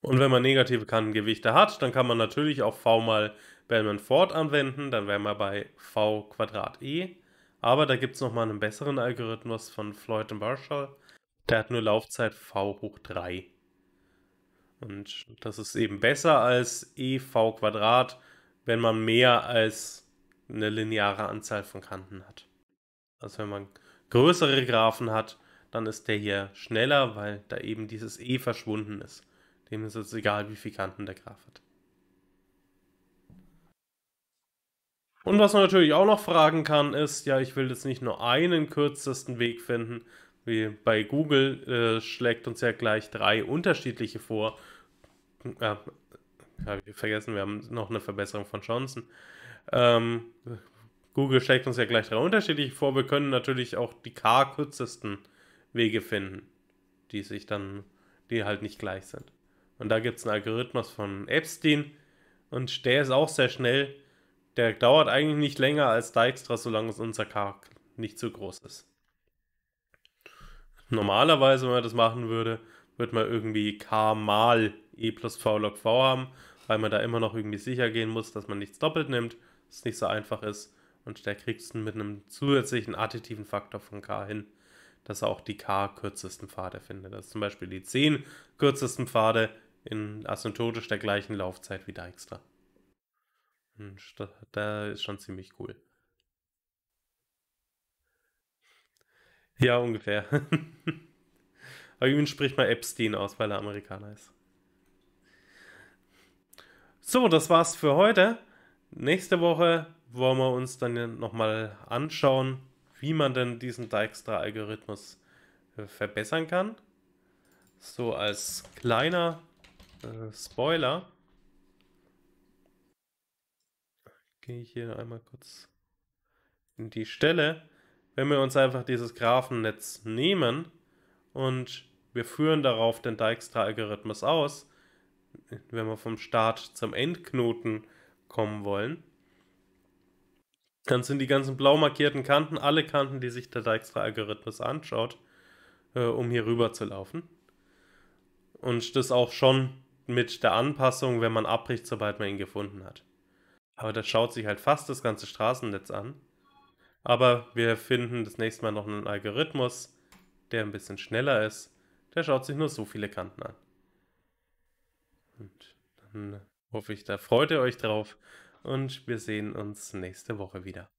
Und wenn man negative Kantengewichte hat, dann kann man natürlich auch V mal Bellman-Ford anwenden, dann wären wir bei V Quadrat E. Aber da gibt es nochmal einen besseren Algorithmus von Floyd und Marshall. Der hat nur Laufzeit V hoch 3. Und das ist eben besser als EV Quadrat, wenn man mehr als eine lineare Anzahl von Kanten hat. Also wenn man größere Graphen hat, dann ist der hier schneller, weil da eben dieses E verschwunden ist. Dem ist es egal, wie viele Kanten der Graph hat. Und was man natürlich auch noch fragen kann, ist, ja, ich will jetzt nicht nur einen kürzesten Weg finden. Wie bei Google äh, schlägt uns ja gleich drei unterschiedliche vor. Äh, Habe ich vergessen, wir haben noch eine Verbesserung von Johnson. Ähm, Google schlägt uns ja gleich drei unterschiedliche vor. Wir können natürlich auch die k kürzesten Wege finden, die sich dann, die halt nicht gleich sind. Und da gibt es einen Algorithmus von Epstein und der ist auch sehr schnell. Der dauert eigentlich nicht länger als Dijkstra, solange es unser K nicht zu groß ist. Normalerweise, wenn man das machen würde, würde man irgendwie K mal E plus V log V haben, weil man da immer noch irgendwie sicher gehen muss, dass man nichts doppelt nimmt es nicht so einfach ist. Und der kriegst du mit einem zusätzlichen additiven Faktor von k hin, dass er auch die k kürzesten Pfade findet. Das also ist zum Beispiel die 10 kürzesten Pfade in asymptotisch der gleichen Laufzeit wie Dijkstra. Und hm, da ist schon ziemlich cool. Ja, ungefähr. Aber übrigens spricht man Epstein aus, weil er Amerikaner ist. So, das war's für heute. Nächste Woche wollen wir uns dann nochmal anschauen, wie man denn diesen Dijkstra-Algorithmus äh, verbessern kann. So als kleiner äh, Spoiler gehe ich hier einmal kurz in die Stelle. Wenn wir uns einfach dieses Graphennetz nehmen und wir führen darauf den Dijkstra-Algorithmus aus, wenn wir vom Start zum Endknoten kommen wollen, dann sind die ganzen blau markierten Kanten alle Kanten, die sich der Dijkstra-Algorithmus anschaut, äh, um hier rüber zu laufen. Und das auch schon mit der Anpassung, wenn man abbricht, sobald man ihn gefunden hat. Aber das schaut sich halt fast das ganze Straßennetz an. Aber wir finden das nächste Mal noch einen Algorithmus, der ein bisschen schneller ist. Der schaut sich nur so viele Kanten an. Und dann Hoffe ich, da freut ihr euch drauf und wir sehen uns nächste Woche wieder.